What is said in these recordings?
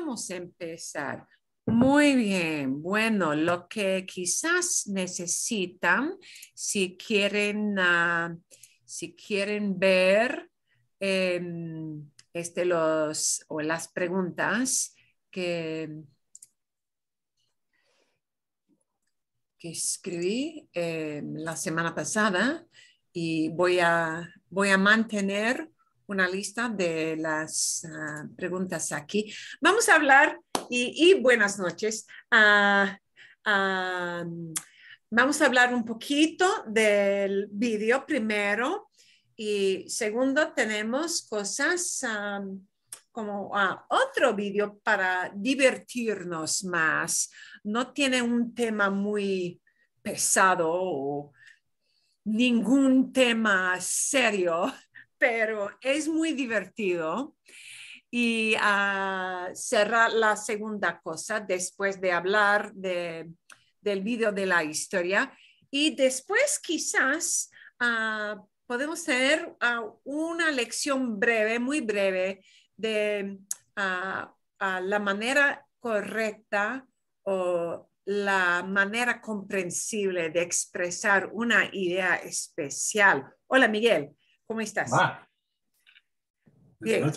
vamos a empezar. Muy bien, bueno, lo que quizás necesitan, si quieren, ah, si quieren ver em, este los, o las preguntas que, que escribí em, la semana pasada y voy a, voy a mantener una lista de las ah, preguntas aquí. Vamos a hablar y, buenas noches. Ah, ah, vamos a hablar un poquito del vídeo primero y segundo tenemos cosas como otro vídeo para divertirnos más. No tiene un tema muy pesado o ningún tema serio pero es muy divertido. Y ah, cerrar la segunda cosa después de hablar del vídeo de la historia. Y después quizás ah, podemos tener ah, una lección breve, muy breve, de la manera correcta o la manera comprensible de expresar una idea especial. Hola Miguel, ¿Cómo estás? Bien.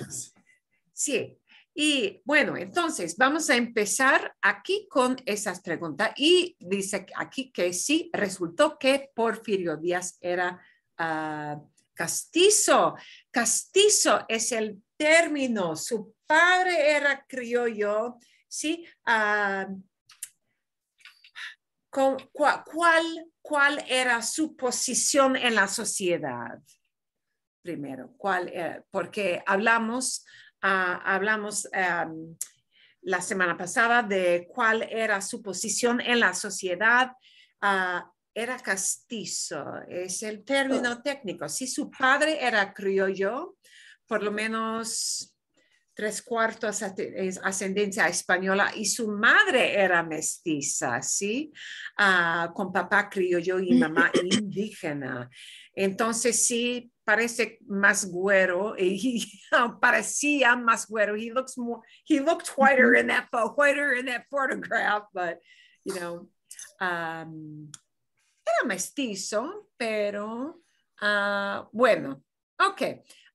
Sí. Y bueno, entonces vamos a empezar aquí con esas preguntas. Y dice aquí que sí, resultó que Porfirio Díaz era ah, castizo. Castizo es el término. Su padre era criollo, ¿sí? Ah, con, cuál, ¿Cuál era su posición en la sociedad? primero, cuál, eh, porque hablamos, ah, hablamos em, la semana pasada de cuál era su posición en la sociedad. Ah, era castizo, es el término técnico. Si su padre era criollo, por lo menos tres cuartos es ascendencia española y su madre era mestiza, ¿sí? Ah, con papá criollo y mamá indígena. Entonces, sí, parece más güero y parecía más güero. He looks more, he looked whiter in that whiter in that photograph, but you know, um, era mestizo, pero ah, bueno, ok.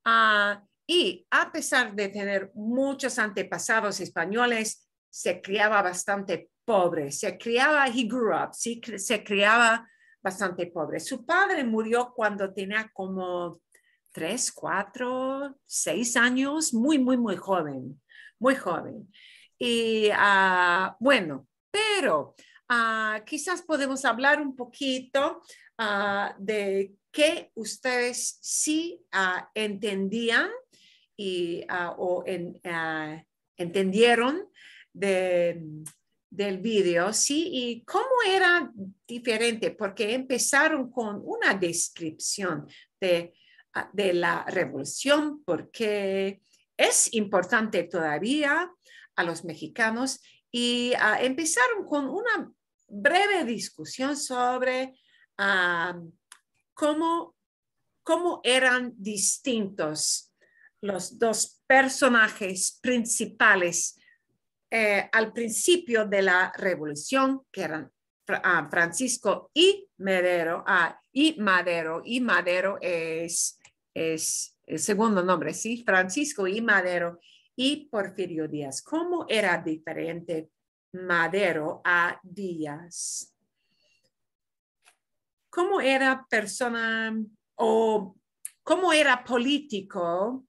Ah, y a pesar de tener muchos antepasados españoles, se criaba bastante pobre. Se criaba, he grew up, se criaba bastante pobre. Su padre murió cuando tenía como tres, cuatro, seis años, muy, muy, muy joven, muy joven. Y ah, bueno, pero ah, quizás podemos hablar un poquito ah, de qué ustedes sí entendían y, o entendieron de del vídeo, ¿sí? ¿Y cómo era diferente? Porque empezaron con una descripción de, ah, la revolución, porque es importante todavía a los mexicanos, y ah, empezaron con una breve discusión sobre ah, cómo, cómo eran distintos los dos personajes principales eh, al principio de la revolución, que eran ah, Francisco y Madero, ah, y Madero, y Madero es, es el segundo nombre, sí, Francisco y Madero y Porfirio Díaz. ¿Cómo era diferente Madero a Díaz? ¿Cómo era persona o cómo era político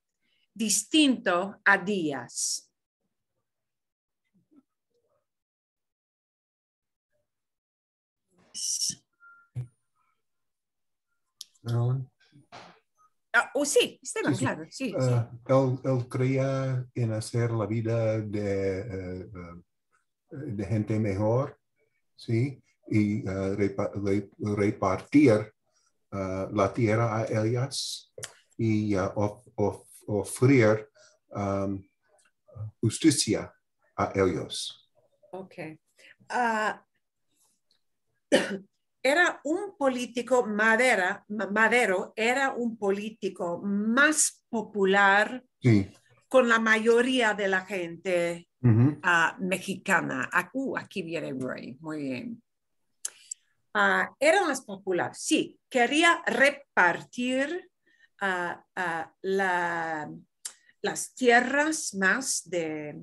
distinto a Díaz? Ah, oh, sí, está claro, sí. Ah, él, creía en hacer la vida de, eh, eh, gente mejor, ¿sí? Y ah, repartir la tierra a ellas y ofrecer um, justicia a ellos. Ok era un político, Madera, Madero era un político más popular con la mayoría de la gente ah, mexicana. aquí viene muy bien. Ah, era más popular, sí, quería repartir ah, las tierras más de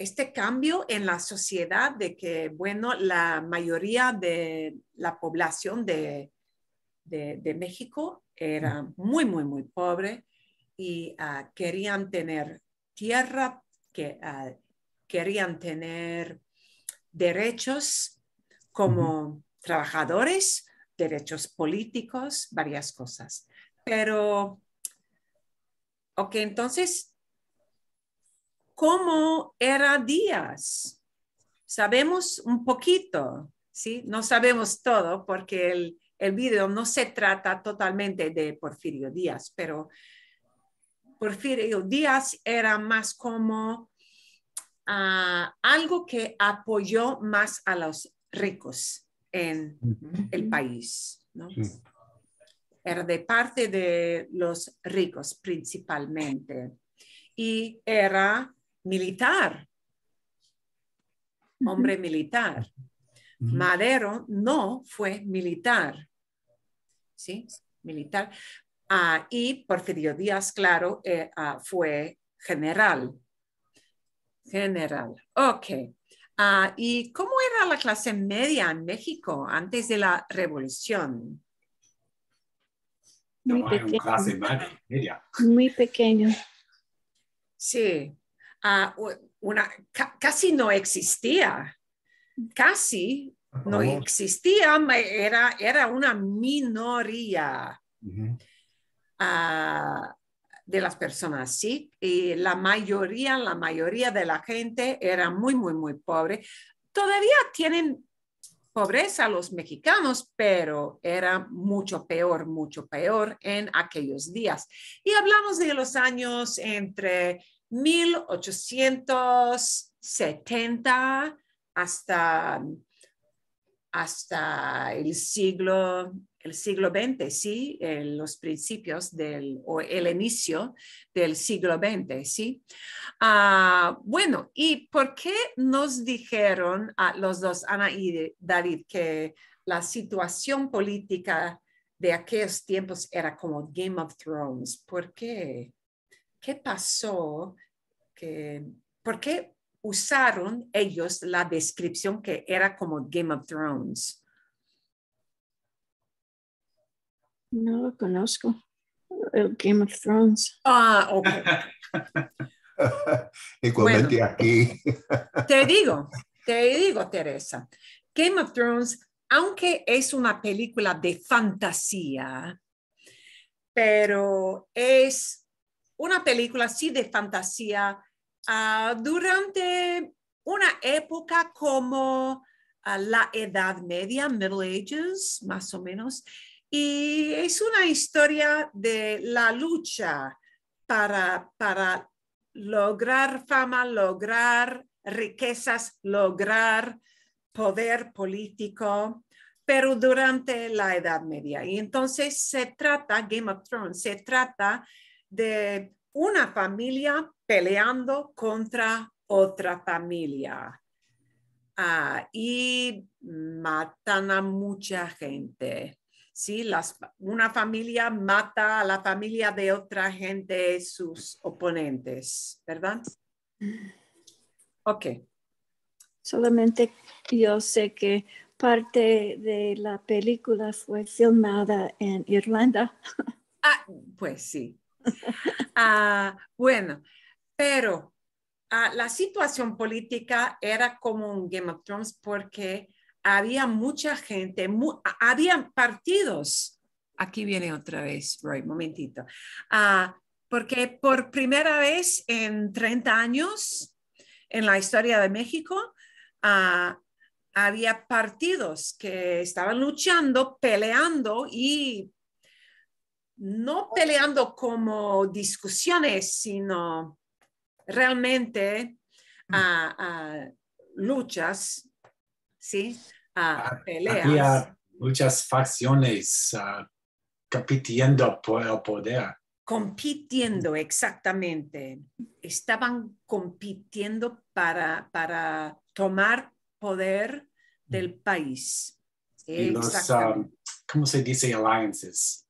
este cambio en la sociedad de que, bueno, la mayoría de la población de, México era muy, muy, muy pobre y ah, querían tener tierra, que, ah, querían tener derechos como trabajadores, derechos políticos, varias cosas. Pero, ok, entonces cómo era Díaz. Sabemos un poquito, ¿sí? No sabemos todo porque el, el video no se trata totalmente de Porfirio Díaz, pero Porfirio Díaz era más como ah, algo que apoyó más a los ricos en el país, ¿no? Era de parte de los ricos principalmente y era militar, hombre militar. Madero no fue militar, ¿sí? Militar. Ah, y Porfirio Díaz, claro, eh, ah, fue general. General, ok. Ah, ¿Y cómo era la clase media en México antes de la revolución? Muy pequeño. Clase media. Muy pequeño. Sí, Ah, casi no existía, casi no oh. existía, era, era una minoría ah, de las personas, sí, y la mayoría, la mayoría de la gente era muy, muy, muy pobre. Todavía tienen pobreza los mexicanos, pero era mucho peor, mucho peor en aquellos días. Y hablamos de los años entre 1870 hasta, hasta el siglo el siglo XX, sí, los principios del, o el inicio del siglo XX, sí. Ah, bueno, ¿y por qué nos dijeron a los dos, Ana y David, que la situación política de aquellos tiempos era como Game of Thrones? ¿Por qué? qué pasó, que, por qué usaron ellos la descripción que era como Game of Thrones. No lo conozco, Game of Thrones. Ah, ok. Igualmente aquí. te digo, te digo, Teresa, Game of Thrones, aunque es una película de fantasía, pero es una película así de fantasía ah, durante una época como ah, la Edad Media, Middle Ages, más o menos. Y es una historia de la lucha para, para lograr fama, lograr riquezas, lograr poder político, pero durante la Edad Media. Y entonces se trata, Game of Thrones, se trata de una familia peleando contra otra familia. Ah, y matan a mucha gente. Sí, una familia mata a la familia de otra gente, sus oponentes, ¿verdad? Ok. Solamente yo sé que parte de la película fue filmada en Irlanda. Ah, pues sí, ah, bueno, pero ah, la situación política era como un Game of Thrones porque había mucha gente, ah, había partidos. Aquí viene otra vez, Roy, momentito. Ah, porque por primera vez en 30 años en la historia de México, había partidos que estaban luchando, peleando y no peleando como discusiones, sino realmente mm. a, luchas, ¿sí? peleas. Había muchas facciones ah, compitiendo por el poder. Compitiendo, exactamente. Estaban compitiendo para, para tomar poder mm. del país. Y ah, ¿cómo se dice? Alliances.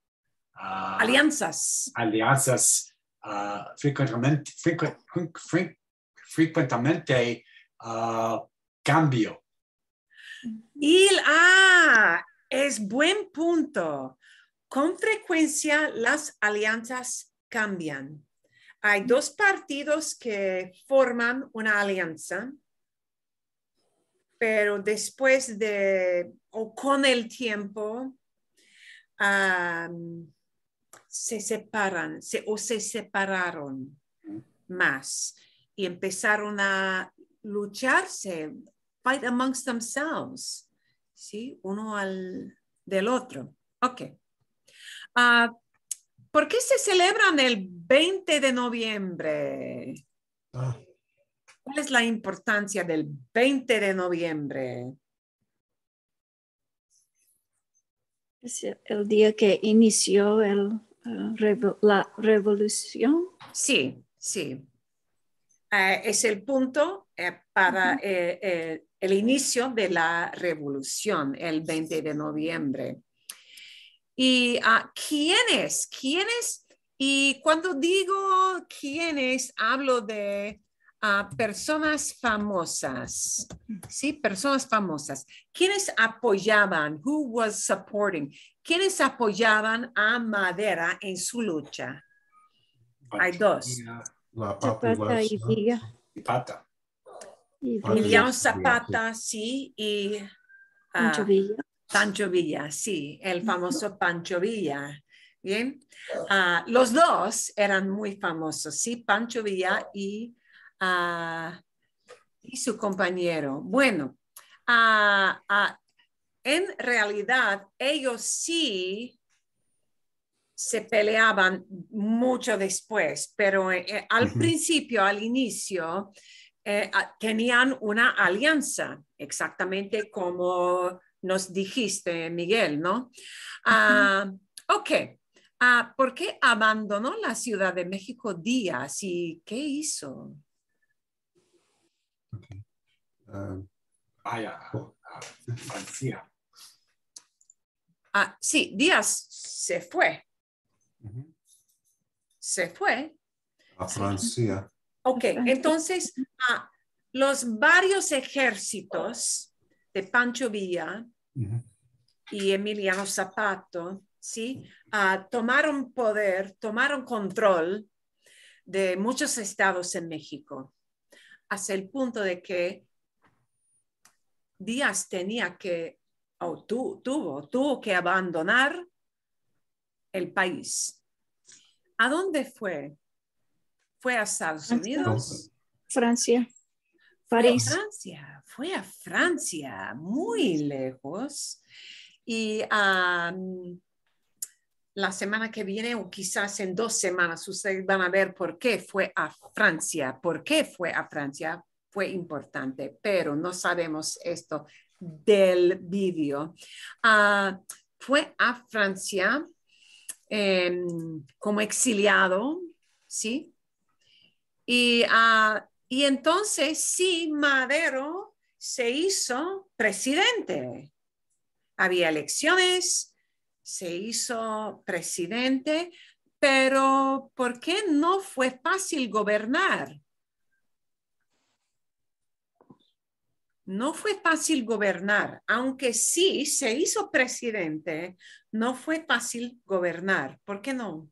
Ah, alianzas. Alianzas ah, frecuentemente, frecuentemente ah, cambio. Y, es buen punto. Con frecuencia las alianzas cambian. Hay dos partidos que forman una alianza, pero después de o con el tiempo se separan o se separaron más y empezaron a lucharse, fight amongst themselves, ¿sí? Uno al del otro. Ok. Ah, ¿Por qué se celebran el 20 de noviembre? Ah. ¿Cuál es la importancia del 20 de noviembre? Es el día que inició el la revolución. Sí, sí. Eh, es el punto eh, para eh, el inicio de la revolución, el 20 de noviembre. ¿Y ah, quiénes? ¿Quiénes? Y cuando digo quiénes, hablo de personas famosas, mm. sí, personas famosas. ¿Quiénes apoyaban? Who was supporting? ¿Quiénes apoyaban a Madera en su lucha? Hay dos. La Pata y Pata. Emiliano Zapata, sí, y ah, Pancho Villa. Pancho Villa, sí, el famoso Pancho Villa. Bien, ah, los dos eran muy famosos, sí, Pancho Villa y y su compañero. Bueno, en realidad ellos sí se peleaban mucho después, pero eh, eh, al principio, al inicio, eh, tenían una alianza, exactamente como nos dijiste, Miguel, ¿no? Ah, ok, ah, ¿por qué abandonó la Ciudad de México Díaz y qué hizo? Francia. Ah, ah, sí, Díaz se fue. Se fue. A Francia. Ok, entonces ah, los varios ejércitos de Pancho Villa y Emiliano Zapato, ¿sí? Ah, tomaron poder, tomaron control de muchos estados en México, hasta el punto de que Díaz tenía que, o oh, tuvo, tuvo que abandonar el país. ¿A dónde fue? ¿Fue a Estados Unidos? Francia. París. Fue a Francia, fue a Francia, muy lejos. Y la semana que viene o quizás en dos semanas ustedes van a ver por qué fue a Francia, por qué fue a Francia, fue importante, pero no sabemos esto del vídeo. Ah, fue a Francia em, como exiliado, ¿sí? Y, ah, y entonces sí, Madero se hizo presidente. Había elecciones, se hizo presidente, pero ¿por qué no fue fácil gobernar? no fue fácil gobernar, aunque sí se hizo presidente, no fue fácil gobernar. ¿Por qué no?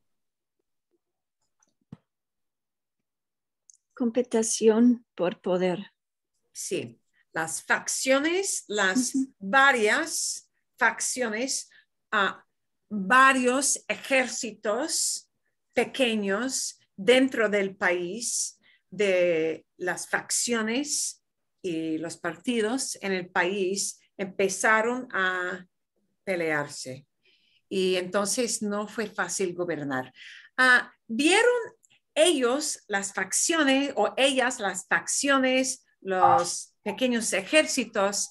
Competición por poder. Sí, las facciones, las varias facciones, a ah, varios ejércitos pequeños dentro del país de las facciones y los partidos en el país empezaron a pelearse y entonces no fue fácil gobernar. Ah, ¿Vieron ellos las facciones o ellas las facciones, los pequeños ejércitos?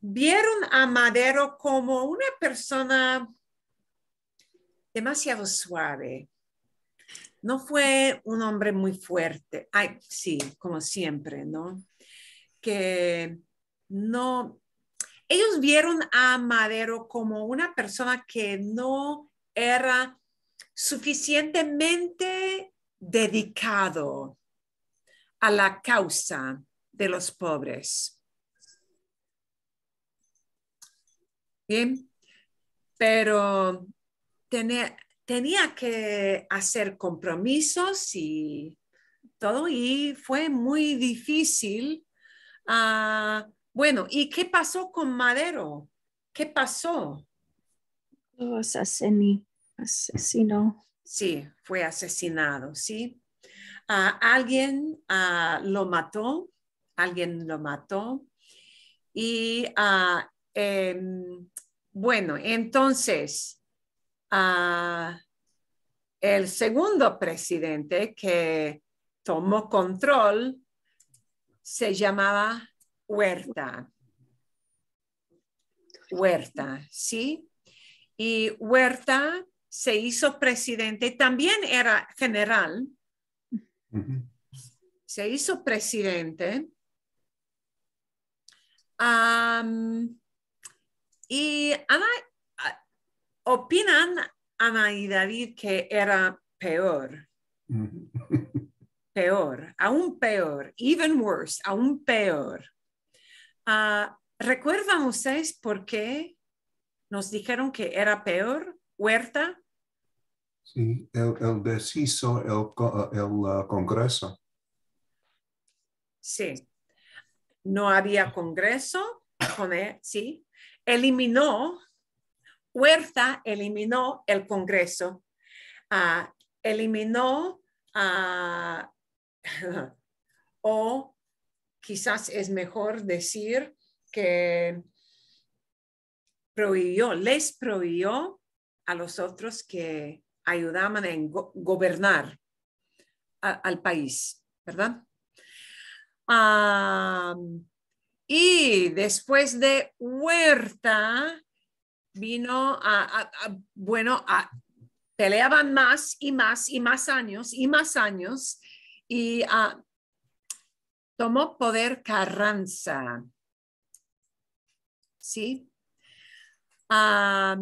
¿Vieron a Madero como una persona demasiado suave? No fue un hombre muy fuerte. Ay, sí, como siempre, ¿no? que no, ellos vieron a Madero como una persona que no era suficientemente dedicado a la causa de los pobres. pero tenía que hacer compromisos y todo y fue muy difícil Ah, bueno, ¿y qué pasó con Madero? ¿Qué pasó? Lo asesinó. Sí, fue asesinado, ¿sí? Ah, alguien ah, lo mató, alguien lo mató. Y em, bueno, entonces, el segundo presidente que tomó control se llamaba Huerta. Huerta, ¿sí? Y Huerta se hizo presidente, también era general. Se hizo presidente. y Ana, opinan Ana y David que era peor peor, aún peor, even worse, aún peor. Ah, ¿Recuerdan ustedes por qué nos dijeron que era peor, Huerta? Sí, el, el deshizo el, ah, Congreso. Sí. No había Congreso, sí. Eliminó, Huerta eliminó el Congreso, ah, eliminó o quizás es mejor decir que prohibió, les prohibió a los otros que ayudaban en gobernar al país, ¿verdad? y después de Huerta vino a, a bueno, peleaban más y más y más años y más años y ah, tomó poder Carranza. ¿Sí? Ah,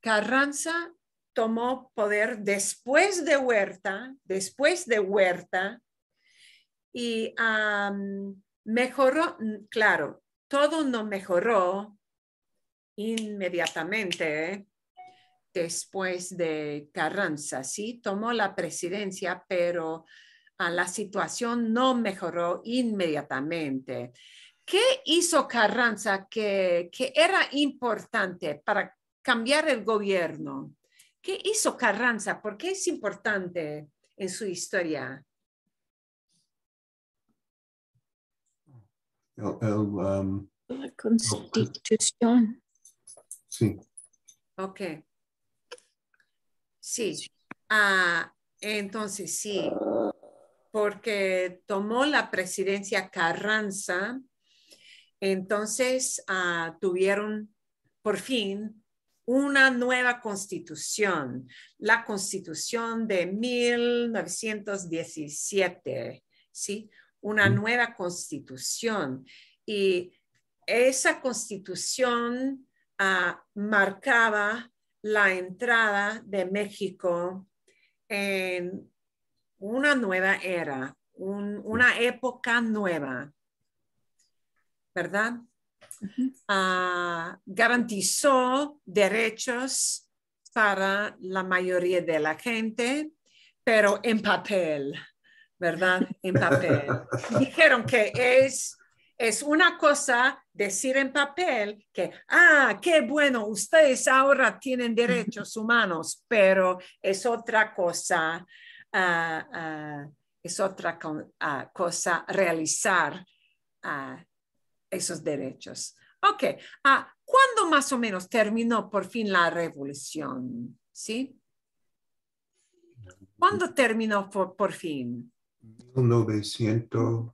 Carranza tomó poder después de Huerta, después de Huerta, y ah, mejoró, claro, todo no mejoró inmediatamente, ¿eh? después de Carranza, ¿sí? Tomó la presidencia, pero ah, la situación no mejoró inmediatamente. ¿Qué hizo Carranza que, era importante para cambiar el gobierno? ¿Qué hizo Carranza? ¿Por qué es importante en su historia? Um, um, la constitución. Sí. Ok. Sí. Ah, entonces, sí, porque tomó la presidencia Carranza, entonces ah, tuvieron por fin una nueva constitución, la constitución de 1917, ¿sí? Una nueva constitución. Y esa constitución ah, marcaba la entrada de México en una nueva era, una época nueva, ¿verdad? Ah, garantizó derechos para la mayoría de la gente, pero en papel, ¿verdad? En papel. Dijeron que es es una cosa decir en papel que, ah, qué bueno, ustedes ahora tienen derechos humanos, pero es otra cosa, ah, ah, es otra ah, cosa realizar esos derechos. Ok, ¿cuándo más o menos terminó por fin la revolución? ¿Sí? ¿Cuándo terminó por, por fin? 1900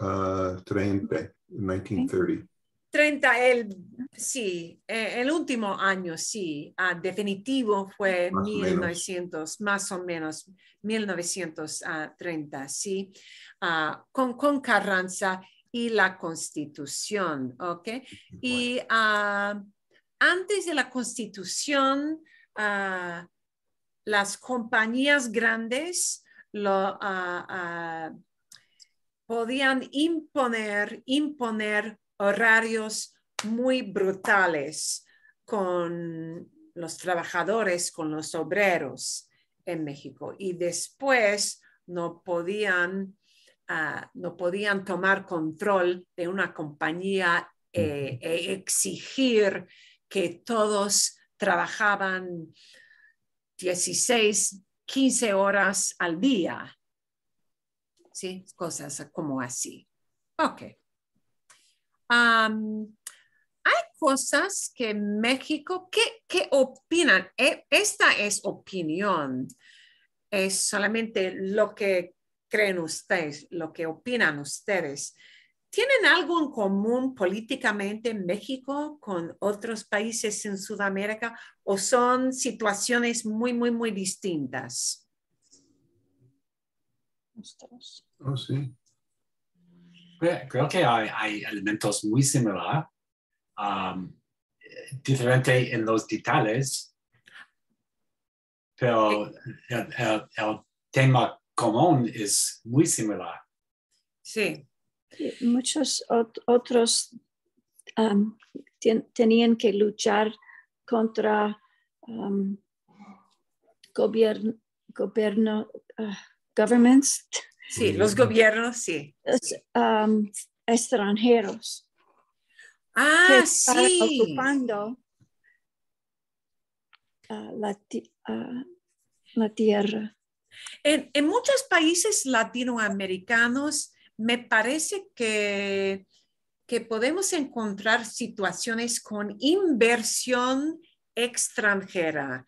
uh, 30, 1930. 30, el, sí, eh, el último año, sí, ah, definitivo fue 1900, más o menos 1930, sí, ah, con, con, Carranza y la constitución, ¿ok? Y ah, antes de la constitución, las compañías grandes lo podían imponer, imponer horarios muy brutales con los trabajadores, con los obreros en México. Y después no podían, ah, no podían tomar control de una compañía eh, e exigir que todos trabajaban 16, 15 horas al día ¿sí? Cosas como así. Ok. hay cosas que México, ¿qué, opinan? E, esta es opinión, es solamente lo que creen ustedes, lo que opinan ustedes. ¿Tienen algo en común políticamente México con otros países en Sudamérica o son situaciones muy, muy, muy distintas? Oh, creo que hay, elementos muy similares, um, diferente en los detalles, pero el, tema común es muy similar. Sí. Muchos otros um, tenían que luchar contra um, gobierno, ah, governments. Sí, los gobiernos, sí. Um, extranjeros. Ah, que sí. Ocupando ah, ah, la, tierra. En, muchos países latinoamericanos me parece que, que podemos encontrar situaciones con inversión extranjera,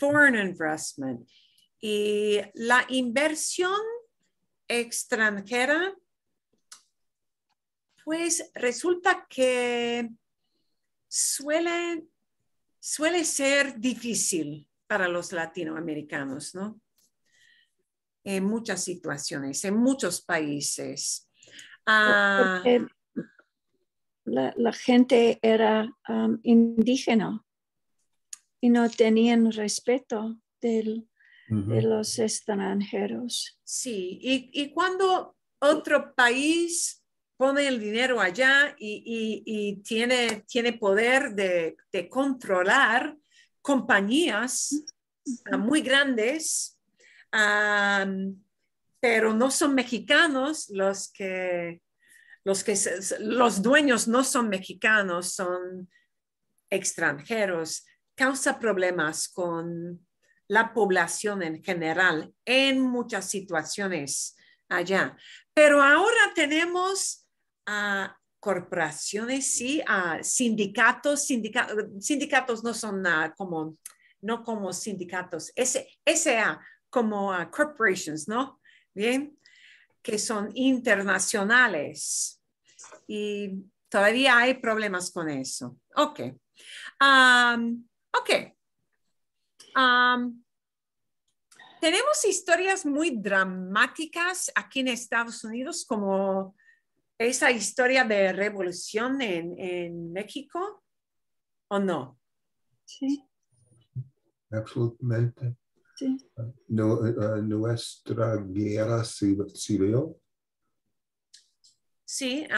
foreign investment. Y la inversión extranjera, pues resulta que suele, suele ser difícil para los latinoamericanos, ¿no? En muchas situaciones, en muchos países. Ah, la, gente era um, indígena y no tenían respeto del, de los extranjeros. Sí, y, cuando otro país pone el dinero allá y, tiene, tiene poder de, controlar compañías ah, muy grandes, ah, pero no son mexicanos los que, los que los dueños no son mexicanos, son extranjeros, causa problemas con la población en general en muchas situaciones allá. Pero ahora tenemos a corporaciones, sí, a sindicatos, sindicatos no son como, no como sindicatos, ese SA, como ah, corporations, ¿no? Bien, que son internacionales y todavía hay problemas con eso. Ok. Um, ok. Um, tenemos historias muy dramáticas aquí en Estados Unidos, como esa historia de revolución en, México, ¿o no? Sí. Absolutamente. No, eh, eh, nuestra guerra civil. Sí.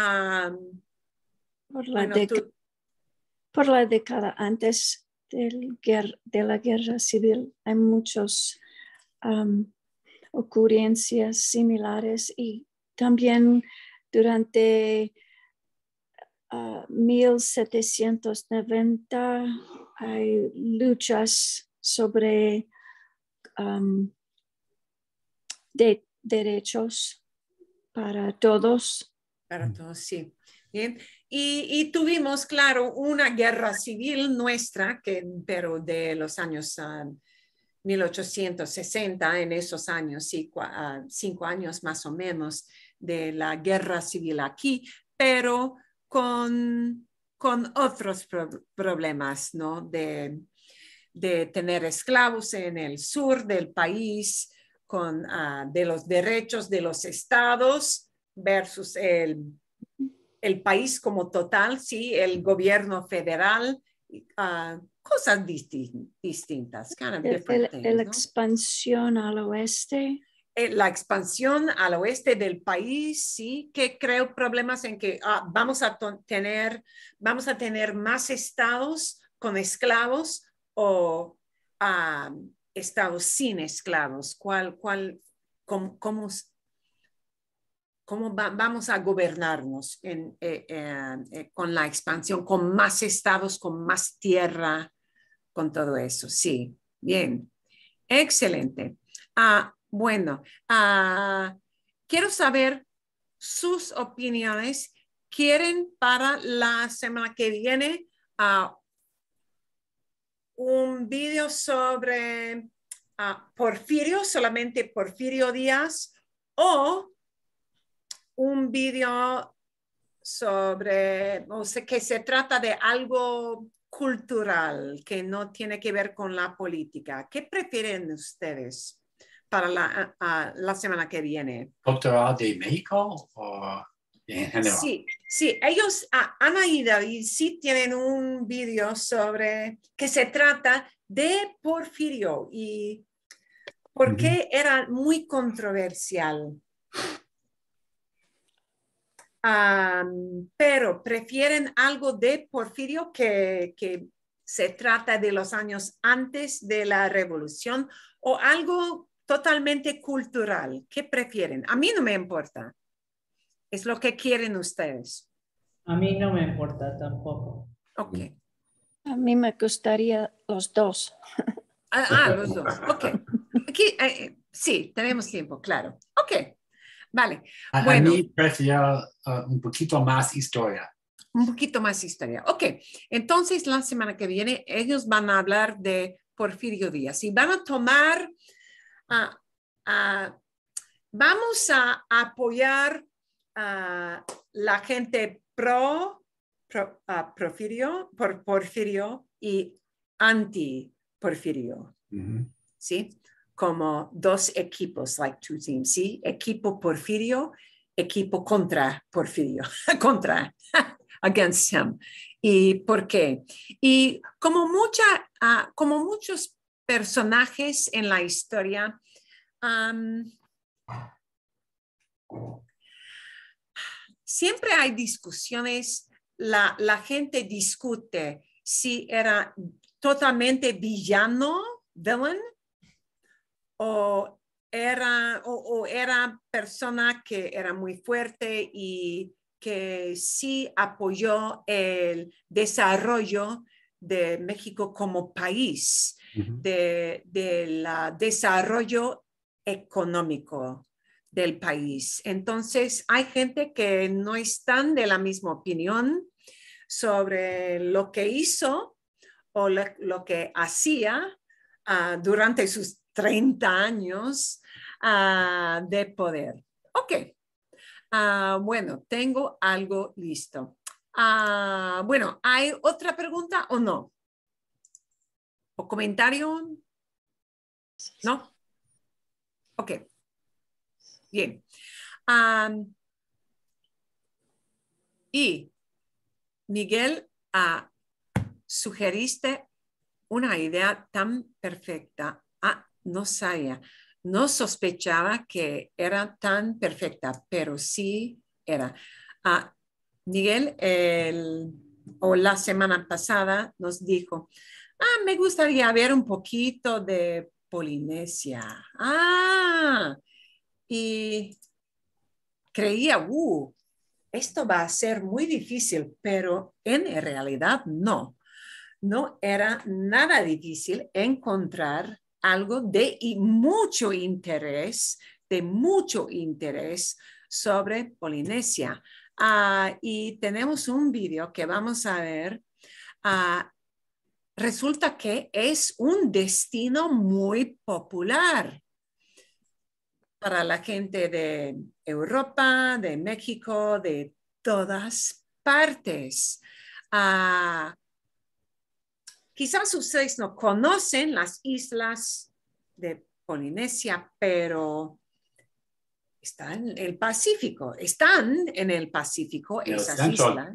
por, la por la década antes del de la guerra civil hay muchos ocurrencias similares y también durante 1790 ah, hay luchas sobre de derechos para todos. Para todos, sí. Y, tuvimos, claro, una guerra civil nuestra, que, pero de los años ah, 1860, en esos años, ah, cinco, años más o menos de la guerra civil aquí, pero con, otros problemas, ¿no? De, tener esclavos en el sur del país, con, ah, de los derechos de los estados versus el, el país como total, sí, el gobierno federal Ah, cosas distintas, kind different expansión al oeste. Eh, la expansión al oeste del país sí que creo problemas en que ah, vamos, a tener, vamos a tener más estados con esclavos o ah, estados sin esclavos. ¿Cuál, cuál, cómo, cómo cómo vamos a gobernarnos eh, eh, eh, con la expansión, con más estados, con más tierra, con todo eso. Sí, bien. Excelente. Ah, bueno, ah, quiero saber sus opiniones. ¿Quieren para la semana que viene ah, un video sobre ah, Porfirio, solamente Porfirio Díaz, o un vídeo sobre, o sea, que se trata de algo cultural que no tiene que ver con la política. ¿Qué prefieren ustedes para la, semana que viene? ¿Doctoral de México o Sí, ellos, han ido y sí tienen un vídeo sobre que se trata de Porfirio y por qué era muy controversial pero prefieren algo de Porfirio que, se trata de los años antes de la revolución o algo totalmente cultural. ¿Qué prefieren? A mí no me importa. Es lo que quieren ustedes. A mí no me importa tampoco. Ok. A mí me gustaría los dos. Ah, ah los dos. Ok. Aquí, eh, sí, tenemos tiempo, claro. Ok. Vale. bueno. Ah, un poquito más historia. Un poquito más historia. Ok, entonces la semana que viene ellos van a hablar de Porfirio Díaz y van a tomar, ah, ah, vamos a apoyar a la gente pro, Porfirio, por, Porfirio y anti Porfirio. ¿Sí? como dos equipos, like two teams, ¿sí? Equipo Porfirio, equipo contra Porfirio, contra, against him. ¿Y por qué? Y como, mucha, ah, como muchos personajes en la historia, siempre hay discusiones, la, la gente discute si era totalmente villano, villain, o era, o, era persona que era muy fuerte y que sí apoyó el desarrollo de México como país, del ah, desarrollo económico del país. Entonces, hay gente que no están de la misma opinión sobre lo que hizo o lo, que hacía ah, durante sus 30 años ah, de poder. Ok, ah, bueno, tengo algo listo. Ah, bueno, ¿hay otra pregunta o no? ¿O comentario? ¿No? Ok, bien. y Miguel, sugeriste una idea tan perfecta no sabía, no sospechaba que era tan perfecta, pero sí era. A ah, Miguel, o la semana pasada, nos dijo, ah, me gustaría ver un poquito de Polinesia. Ah, y creía, uh, esto va a ser muy difícil, pero en realidad no. No era nada difícil encontrar algo de mucho interés, de mucho interés sobre Polinesia. Ah, y tenemos un vídeo que vamos a ver. Ah, resulta que es un destino muy popular para la gente de Europa, de México, de todas partes. Ah, Quizás ustedes no conocen las islas de Polinesia, pero están en el Pacífico, están en el Pacífico esas islas.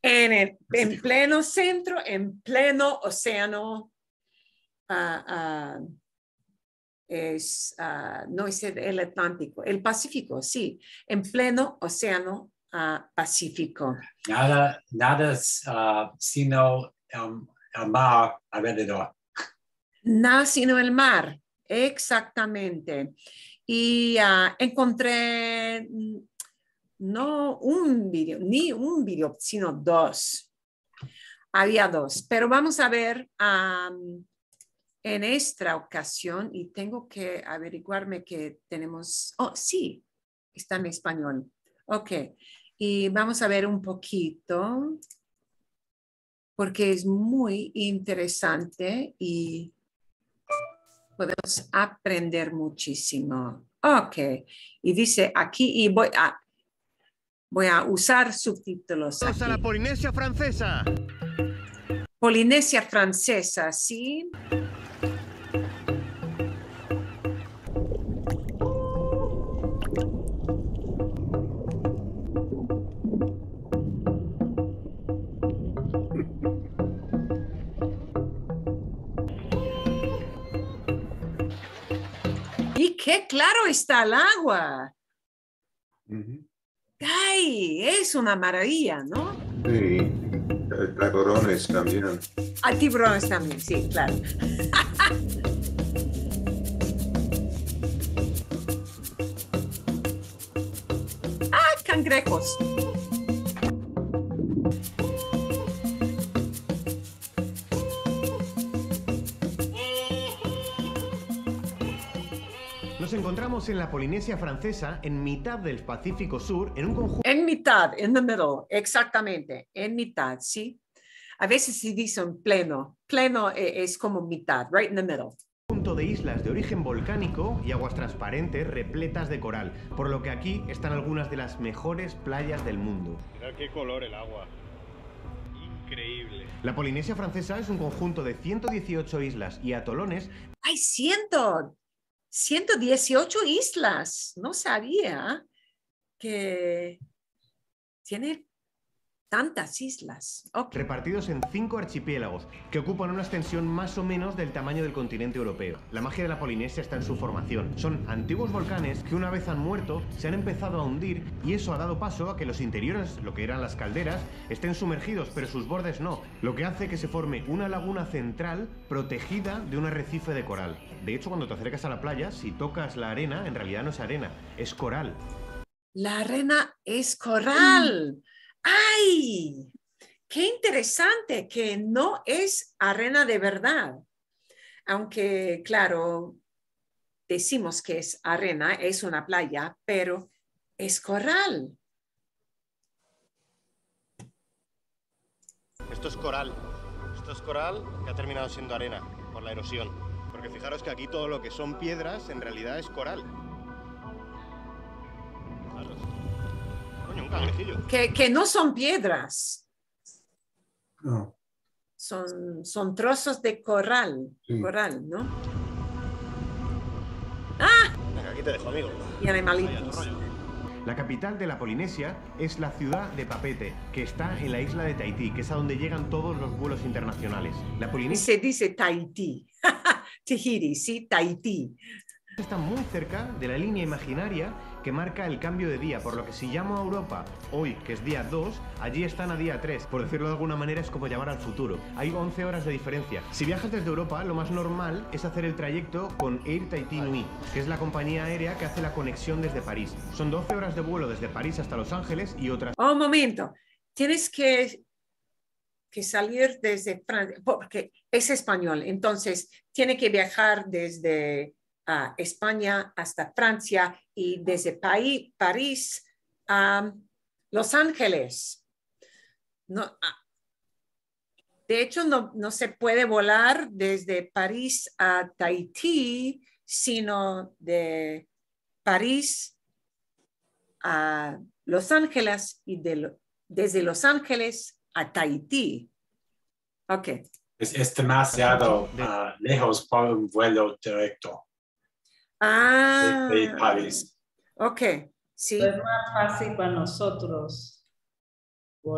En, el, en pleno centro, en pleno océano. Ah, ah, ah, no es el, Atlántico, el Pacífico, sí, en pleno océano Pacífico. Nada, nada sino um, ver de Nada sino el mar, exactamente. Y ah, encontré no un video, ni un video, sino dos. Había dos, pero vamos a ver en esta ocasión y tengo que averiguarme que tenemos, oh, sí, está en español. Ok, y vamos a ver un poquito porque es muy interesante y podemos aprender muchísimo. Ok, y dice aquí, y voy a, voy a usar subtítulos. Vamos a la Polinesia Francesa. Polinesia Francesa, sí. qué claro está el agua. ¡Ay! Es una maravilla, ¿no? Sí, Aquí tiburones también. Aquí, ah, tiburones también, sí, claro. ¡Ah, cangrejos! en la Polinesia francesa, en mitad del Pacífico Sur, en un conjunto... En mitad, en the middle, exactamente, en mitad, ¿sí? A veces se en pleno, pleno eh, es como mitad, right in the middle. Punto de islas de origen volcánico y aguas transparentes repletas de coral, por lo que aquí están algunas de las mejores playas del mundo. Mirad qué color el agua. Increíble. La Polinesia francesa es un conjunto de 118 islas y atolones. ¡Hay ciento! 118 islas. No sabía que tiene Tantas islas. Repartidos en cinco archipiélagos, que ocupan una extensión más o menos del tamaño del continente europeo. La magia de la Polinesia está en su formación. Son antiguos volcanes que una vez han muerto, se han empezado a hundir y eso ha dado paso a que los interiores, lo que eran las calderas, estén sumergidos, pero sus bordes no, lo que hace que se forme una laguna central protegida de un arrecife de coral. De hecho, cuando te acercas a la playa, si tocas la arena, en realidad no es arena, es coral. La arena es coral. Mm. ¡Ay! Qué interesante que no es arena de verdad. Aunque, claro, decimos que es arena, es una playa, pero es coral! Esto es coral. Esto es coral que ha terminado siendo arena por la erosión. Porque fijaros que aquí todo lo que son piedras en realidad es coral. Que, no son piedras. Son, son trozos de corral. Coral, ¿no? ¡Ah! aquí te dejo, amigo. Y animalitos. La capital de la Polinesia es la ciudad de Papete, que está en la isla de Tahití, que es a donde llegan todos los vuelos internacionales. La Polinesia... Se dice Tahití. Tahiti, sí, Tahití. Está muy cerca de la línea imaginaria que marca el cambio de día, por lo que si llamo a Europa hoy, que es día 2, allí están a día 3. Por decirlo de alguna manera, es como llamar al futuro. Hay 11 horas de diferencia. Si viajas desde Europa, lo más normal es hacer el trayecto con Air Tahiti Nui, que es la compañía aérea que hace la conexión desde París. Son 12 horas de vuelo desde París hasta Los Ángeles y otras. Oh, un momento. Tienes que que salir desde Francia, porque es español, entonces tiene que viajar desde España hasta Francia y desde París a Los Ángeles. de hecho, no, se puede volar desde París a Tahití, sino de París a Los Ángeles y desde Los Ángeles a Tahití. Ok. Es, demasiado ah, lejos para un vuelo directo. Ah. Ok, sí. Pues más fácil para nosotros.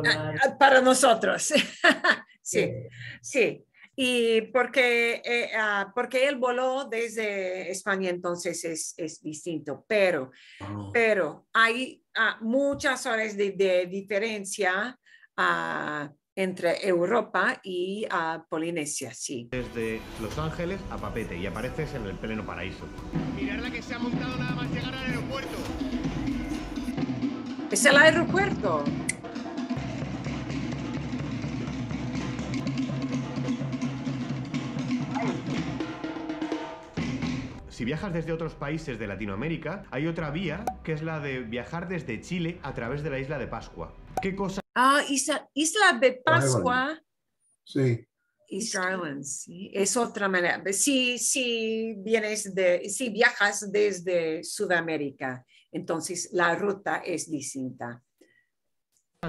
Ah, ah, para nosotros. sí, sí. sí. Y porque, eh, ah, porque él voló desde España, entonces es, distinto. Pero, pero hay muchas horas de, diferencia entre Europa y ah, Polinesia, sí. Desde Los Ángeles a Papete y apareces en el pleno paraíso. Mirar la que se ha montado nada más llegar al aeropuerto. Es el aeropuerto. Si viajas desde otros países de Latinoamérica, hay otra vía que es la de viajar desde Chile a través de la isla de Pascua. ¿Qué cosa Ah, Isla, de Pascua. Sí. Island, Es otra manera. Si, si vienes de, si viajas desde Sudamérica, entonces la ruta es distinta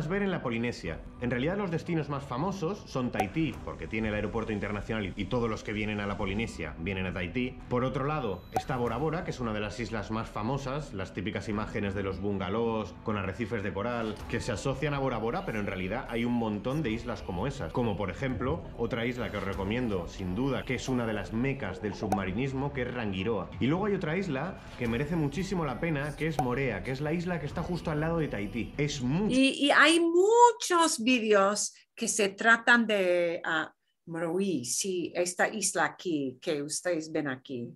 ver en la Polinesia. En realidad los destinos más famosos son Tahití, porque tiene el aeropuerto internacional y todos los que vienen a la Polinesia vienen a Tahití. Por otro lado está Bora Bora, que es una de las islas más famosas, las típicas imágenes de los bungalows con arrecifes de coral, que se asocian a Bora Bora, pero en realidad hay un montón de islas como esas. Como por ejemplo, otra isla que os recomiendo sin duda, que es una de las mecas del submarinismo, que es Rangiroa. Y luego hay otra isla que merece muchísimo la pena, que es Morea, que es la isla que está justo al lado de Tahití. Es muy hay muchos vídeos que se tratan de uh, sí, esta isla aquí que ustedes ven aquí.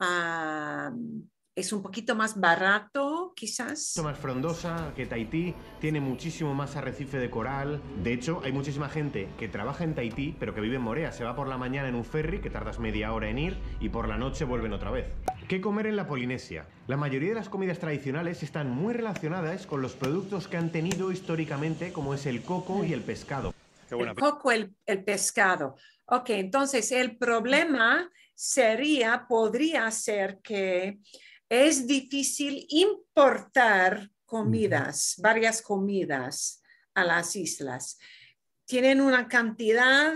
Ah, es un poquito más barato, quizás. Es más frondosa que Tahití, tiene muchísimo más arrecife de coral. De hecho, hay muchísima gente que trabaja en Tahití, pero que vive en Morea. Se va por la mañana en un ferry, que tardas media hora en ir, y por la noche vuelven otra vez. ¿Qué comer en la Polinesia? La mayoría de las comidas tradicionales están muy relacionadas con los productos que han tenido históricamente, como es el coco y el pescado. El coco, el, el pescado. Ok, entonces el problema sería, podría ser que es difícil importar comidas, varias comidas a las islas. Tienen una cantidad,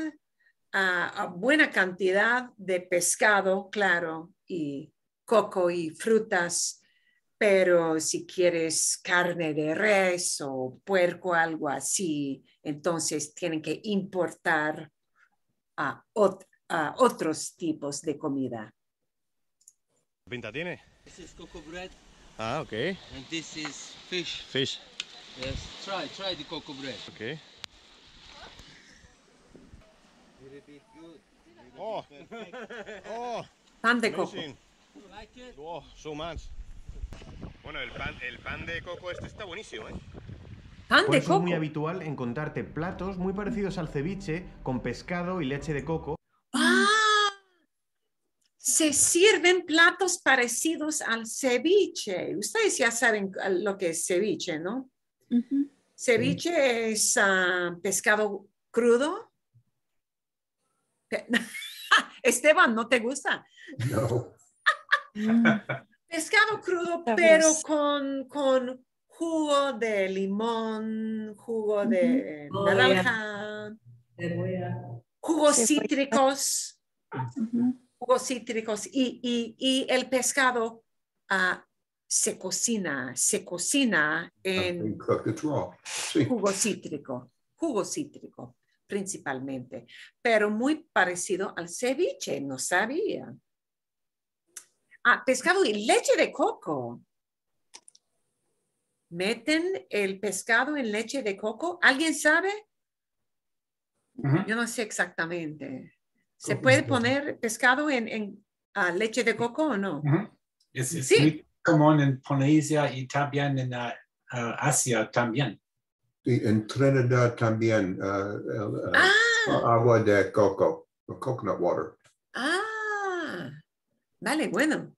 ah, ah, buena cantidad de pescado, claro, y coco y frutas, pero si quieres carne de res o puerco, algo así, entonces tienen que importar a otros tipos de comida. ¿Pinta tiene? This is cocoa bread. Ah, okay. And this is fish. Fish. Yes, try, try the cocoa bread. Okay. oh, oh. Pan de coco. You like it? Oh, so much. Bueno, el pan, el pan de coco este está buenísimo, ¿eh? Pan de coco. Es muy habitual encontrarte platos muy parecidos al ceviche con pescado y leche de coco se sirven platos parecidos al ceviche. Ustedes ya saben lo que es ceviche, ¿no? Ceviche es ah, pescado crudo. Esteban, ¿no te gusta? No. pescado crudo, pero con, jugo de limón, jugo de oh, naranja, jugo cítricos jugos cítricos y, el pescado ah, se cocina, se cocina ah, en jugo cítrico, jugo cítrico principalmente, pero muy parecido al ceviche, no sabía. Ah, pescado y leche de coco. ¿Meten el pescado en leche de coco? ¿Alguien sabe? Yo no sé exactamente. ¿Se puede poner pescado en, ah, leche de coco o no? es, sí. muy común en Polinesia y también en ah, ah, Asia también. Y en Trinidad también agua de coco, coconut water. Ah, vale, bueno.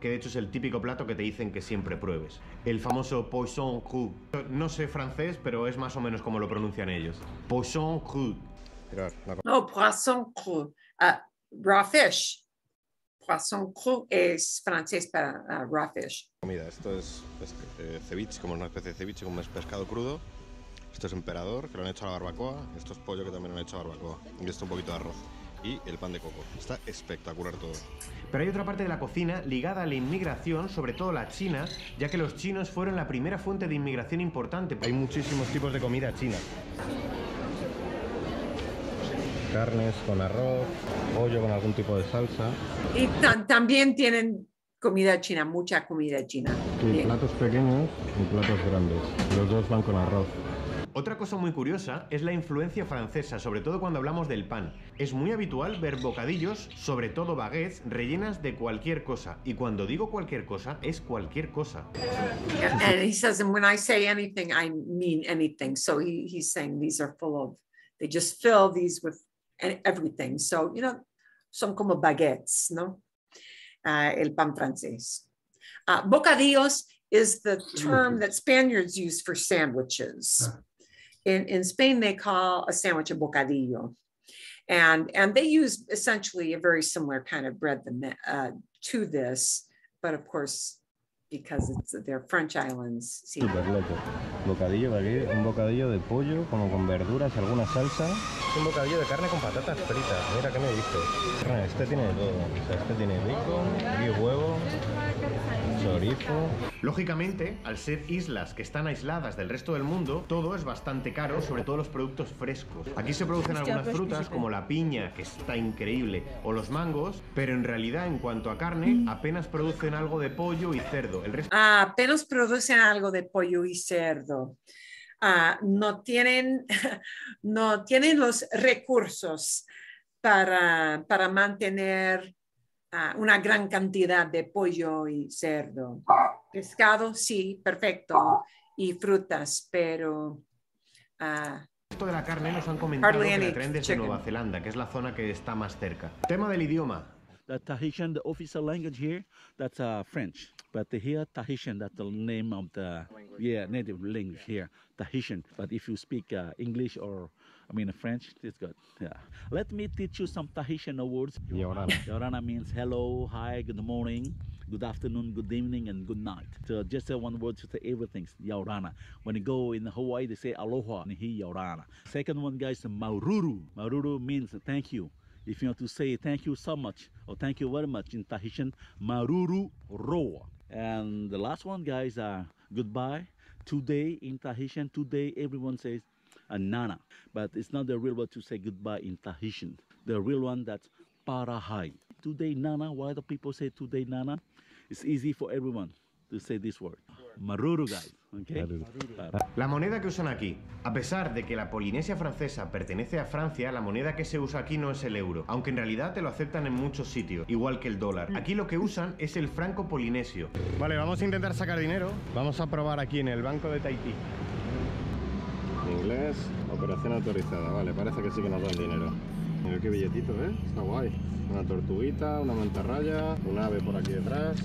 Que de hecho es el típico plato que te dicen que siempre pruebes. El famoso poisson cru. No sé francés, pero es más o menos como lo pronuncian ellos. Poisson cru no, poisson cru. Ah, raw fish. Poisson cru es francés para ah, raw fish. Comida, esto es, eh, ceviche, como una especie de ceviche, como es pescado crudo. Esto es emperador, que lo han hecho a la barbacoa. Esto es pollo, que también lo han hecho a la barbacoa. Y esto un poquito de arroz y el pan de coco. Está espectacular todo. Pero hay otra parte de la cocina ligada a la inmigración, sobre todo la china, ya que los chinos fueron la primera fuente de inmigración importante. Hay muchísimos tipos de comida china carnes con arroz, pollo con algún tipo de salsa. Y también tienen comida china, mucha comida china. platos pequeños y platos grandes. Los dos van con arroz. Otra cosa muy curiosa es la influencia francesa, sobre todo cuando hablamos del pan. Es muy habitual ver bocadillos, sobre todo baguettes, rellenas de cualquier cosa. Y cuando digo cualquier cosa, es cualquier cosa. I say anything, I mean anything. So he's saying these are full of, they just fill and everything. So, you know, son como baguettes, ¿no? Uh, el pan francés. Uh, ah, bocadillos is the term that Spaniards use for sandwiches. In, in Spain, they call a sandwich a bocadillo. And, and they use essentially a very similar kind of bread uh, to this, but of course, because it's, their French islands. See, bocadillo un bocadillo de pollo como con verduras, y alguna salsa. Un bocadillo de carne con patatas fritas, mira que me visto. Este tiene todo, este tiene bacon, y huevo, Lógicamente, al ser islas que están aisladas del resto del mundo, todo es bastante caro, sobre todo los productos frescos. Aquí se producen algunas pues frutas como la piña, que está increíble, o los mangos, pero en realidad en cuanto a carne, apenas producen algo de pollo y cerdo. apenas producen algo de pollo y cerdo. Ah, no, tienen, no tienen los recursos para, para mantener uh, una gran cantidad de pollo y cerdo. Pescado, sí, perfecto. Y frutas, pero... Uh, esto de la carne nos han comentado que la traen desde Nueva Zelanda, que es la zona que está más cerca. Tema del idioma. The Tahitian, the official language here, that's uh, French. But here, Tahitian, that's the name of the yeah, native language here, Tahitian. But if you speak uh, English or I mean, French It's good. Yeah. Let me teach you some Tahitian words. Yorana. Yorana means hello, hi, good morning, good afternoon, good evening, and good night. So just one word to say everything. Yorana. When you go in Hawaii, they say aloha and he yorana. Second one, guys, maururu. Maururu means thank you. If you want to say thank you so much or thank you very much in Tahitian, maruru roa. And the last one, guys, are uh, goodbye. Today in Tahitian, today everyone says But it's not the real to say goodbye in Tahitian. The real one Today Nana, why people say Nana? It's easy for everyone to say this Maruru, La moneda que usan aquí. A pesar de que la Polinesia francesa pertenece a Francia, la moneda que se usa aquí no es el euro, aunque en realidad te lo aceptan en muchos sitios, igual que el dólar. Aquí lo que usan es el franco polinesio. Vale, vamos a intentar sacar dinero. Vamos a probar aquí en el Banco de Tahití inglés, operación autorizada, vale, parece que sí que nos dan dinero. Mira qué billetito, ¿eh? Está guay. Una tortuguita, una mantarraya, un ave por aquí detrás,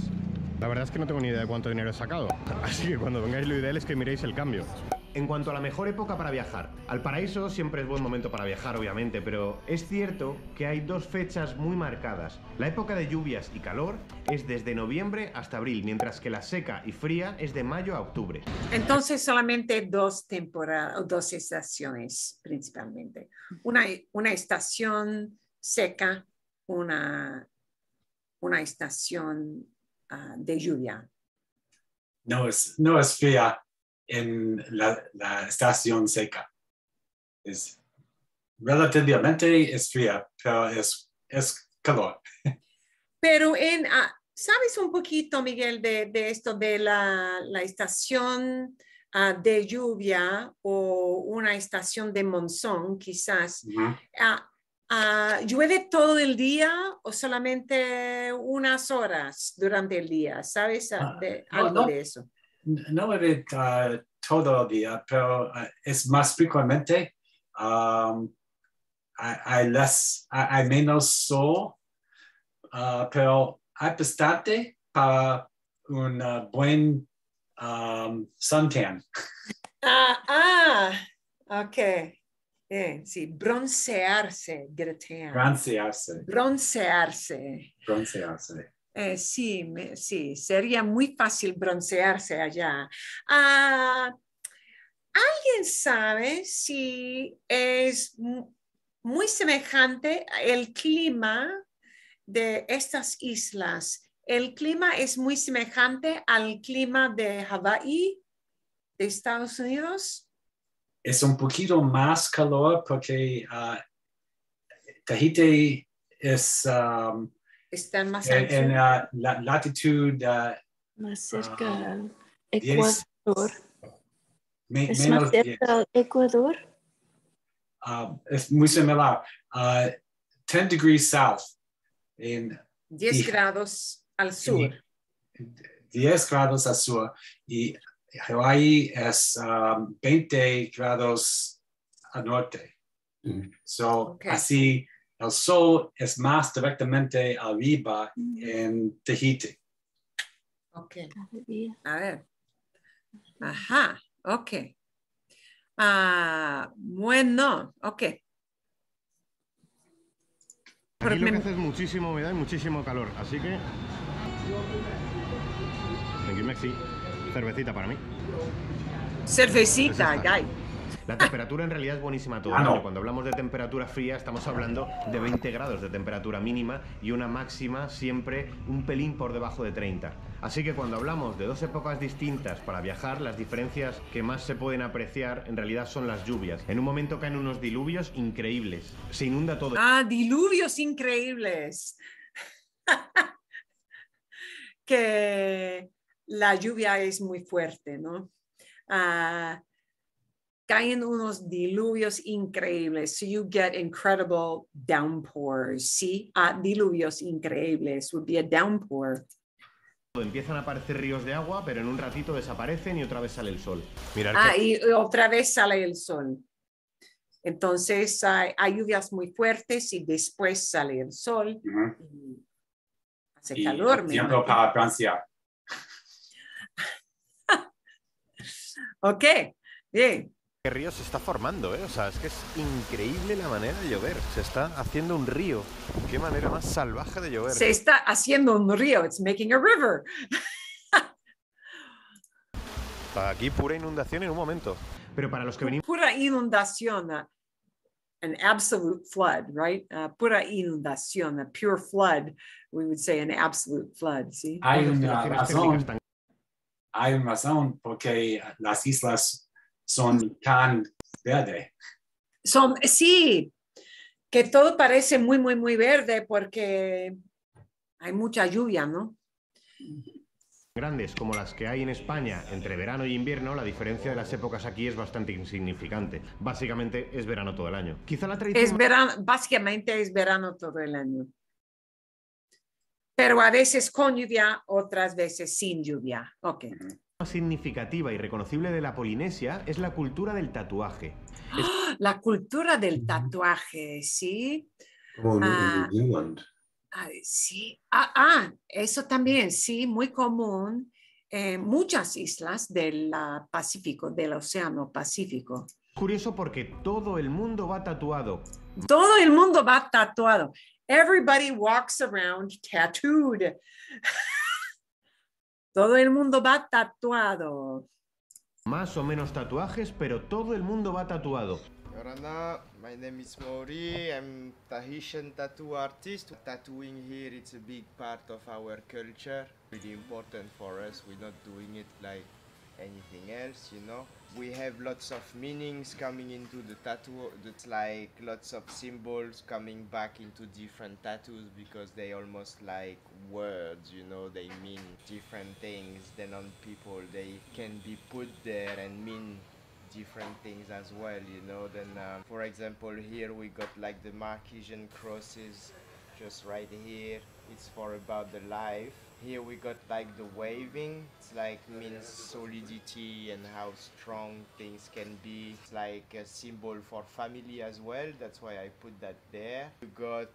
la verdad es que no tengo ni idea de cuánto dinero he sacado, así que cuando vengáis lo ideal es que miréis el cambio. En cuanto a la mejor época para viajar, al paraíso siempre es buen momento para viajar, obviamente, pero es cierto que hay dos fechas muy marcadas. La época de lluvias y calor es desde noviembre hasta abril, mientras que la seca y fría es de mayo a octubre. Entonces solamente dos temporadas, dos estaciones principalmente. Una, una estación seca, una, una estación Ah, de lluvia. No es, no es fría en la, estación seca. Es relativamente es fría, pero es, es calor. Pero en, ah, ¿sabes un poquito, Miguel, de, esto de la, estación ah, de lluvia o una estación de monzón, quizás? Ah, ¿Llueve todo el día o solamente unas horas durante el día? ¿Sabes ah, ah, algo de eso? No llueve todo el día, pero es más frecuentemente. Um, hay, las, hay, menos sol, pero hay bastante para un buen um, suntan. Ah, ah, ok. Eh, sí, broncearse, Gretea. Broncearse. Broncearse. Broncearse. Eh, sí, sí, sería muy fácil broncearse allá. Ah, ¿Alguien sabe si es muy semejante el clima de estas islas? ¿El clima es muy semejante al clima de Hawái, de Estados Unidos? es un poquito más calor porque uh, Tahiti es... Um, Está más en, ah, la latitud... Ah, más cerca al Ecuador. es menos más cerca al Ecuador. Uh, es muy similar. Uh, 10 degrees south. En 10 grados al sur. 10 grados al sur. Y Hawaii es 20 um, grados al norte. Mm. así el sol es más directamente arriba mm. en Tahiti. Ok. A ver. Ajá, ok. Ah, bueno, ok. Aquí lo hace es muchísimo humedad y muchísimo calor, así que cervecita para mí. Cervecita, guy. La temperatura en realidad es buenísima todo ah, Cuando hablamos de temperatura fría estamos hablando de 20 grados de temperatura mínima y una máxima siempre un pelín por debajo de 30. Así que cuando hablamos de dos épocas distintas para viajar, las diferencias que más se pueden apreciar en realidad son las lluvias. En un momento caen unos diluvios increíbles. Se inunda todo. Ah, diluvios increíbles. que la lluvia es muy fuerte, ¿no? Ah, caen unos diluvios increíbles. So you get incredible downpours, ¿sí? Ah, diluvios increíbles would be a downpour. Empiezan a aparecer ríos de agua, pero en un ratito desaparecen y otra vez sale el sol. ah, y otra vez sale el sol. Entonces hay, lluvias muy fuertes y después sale el sol. y hace calor. Tiempo para Ok, bien. Qué río se está formando, ¿eh? O sea, es que es increíble la manera de llover. Se está haciendo un río. Qué manera más salvaje de llover. Se ¿eh? está haciendo un río. It's making a river. Aquí pura inundación en un momento. Pero para los que venimos. Pura inundación. Uh, an absolute flood, right? Uh, pura inundación, a pure flood, we would say an absolute flood, ¿sí? Hay una razón hay razón porque las islas son tan verdes. Son, sí, que todo parece muy, muy, muy verde porque hay mucha lluvia, ¿no? Grandes como las que hay en España entre verano y e invierno, la diferencia de las épocas aquí es bastante insignificante. Básicamente es verano todo el año. Quizá la tradición... básicamente es verano todo el año pero a veces con lluvia, otras veces sin lluvia. Okay. Más significativa y reconocible de la Polinesia es la cultura del tatuaje. ¡Ah! La cultura del tatuaje, sí. Oh, ah, sí. Ah, ah, eso también, sí, muy común en muchas islas del ah, Pacífico, del Océano Pacífico. Curioso porque todo el mundo va tatuado. Todo el mundo va tatuado. Everybody walks around tattooed. todo el mundo va tatuado. Más o menos tatuajes, pero todo el mundo va tatuado. Yorana, my name is Mori. I'm Tahitian tattoo artist. Tattooing here it's a big part of our culture. Really important for us. We're not doing it like anything else you know we have lots of meanings coming into the tattoo that's like lots of symbols coming back into different tattoos because they almost like words you know they mean different things than on people they can be put there and mean different things as well you know then um, for example here we got like the Marquisian crosses just right here it's for about the life here we got like the waving, it's like means solidity and how strong things can be. It's like a symbol for family as well, that's why I put that there. You got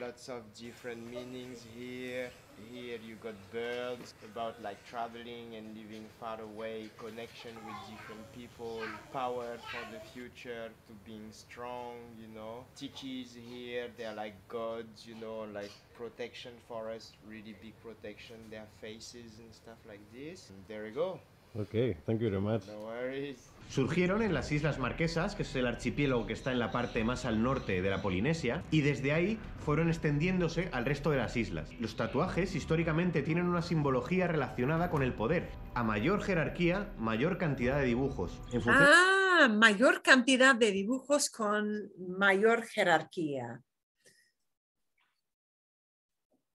lots of different meanings here. Here you got birds about like traveling and living far away, connection with different people, power for the future, to being strong, you know. Tikis here, they're like gods, you know, like protection for us, really big protection, their faces and stuff like this. And there you go. Okay, thank you very much. No Surgieron en las Islas Marquesas, que es el archipiélago que está en la parte más al norte de la Polinesia, y desde ahí fueron extendiéndose al resto de las islas. Los tatuajes históricamente tienen una simbología relacionada con el poder. A mayor jerarquía, mayor cantidad de dibujos. Ah, mayor cantidad de dibujos con mayor jerarquía.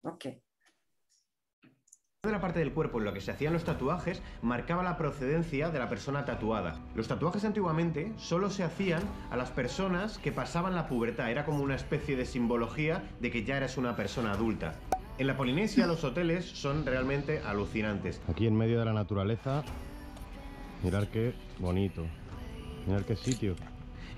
Ok de la parte del cuerpo en la que se hacían los tatuajes marcaba la procedencia de la persona tatuada. Los tatuajes antiguamente solo se hacían a las personas que pasaban la pubertad, era como una especie de simbología de que ya eras una persona adulta. En la Polinesia los hoteles son realmente alucinantes. Aquí en medio de la naturaleza, mirar qué bonito, mirar qué sitio.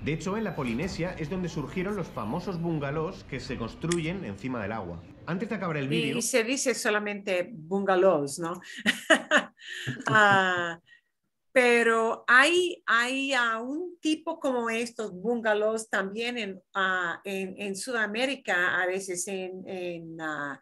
De hecho, en la Polinesia es donde surgieron los famosos bungalows que se construyen encima del agua antes de acabar el vídeo. Y, se dice solamente bungalows, ¿no? Ah, pero hay, hay un tipo como estos bungalows también en, ah, en, en, Sudamérica, a veces en, en ah,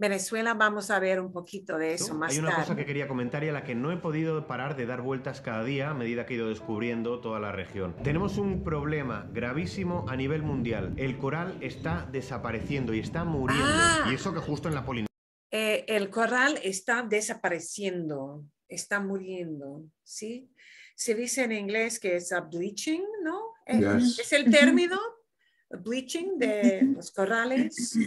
Venezuela vamos a ver un poquito de eso más tarde. Hay una cosa que quería comentar y a la que no he podido parar de dar vueltas cada día a medida que he ido descubriendo toda la región. Tenemos un problema gravísimo a nivel mundial. El coral está desapareciendo y está muriendo. Ah. y eso que justo en la Polinesia. Eh, el coral está desapareciendo, está muriendo, ¿sí? Se dice en inglés que es a bleaching, ¿no? Es el término bleaching de los corales.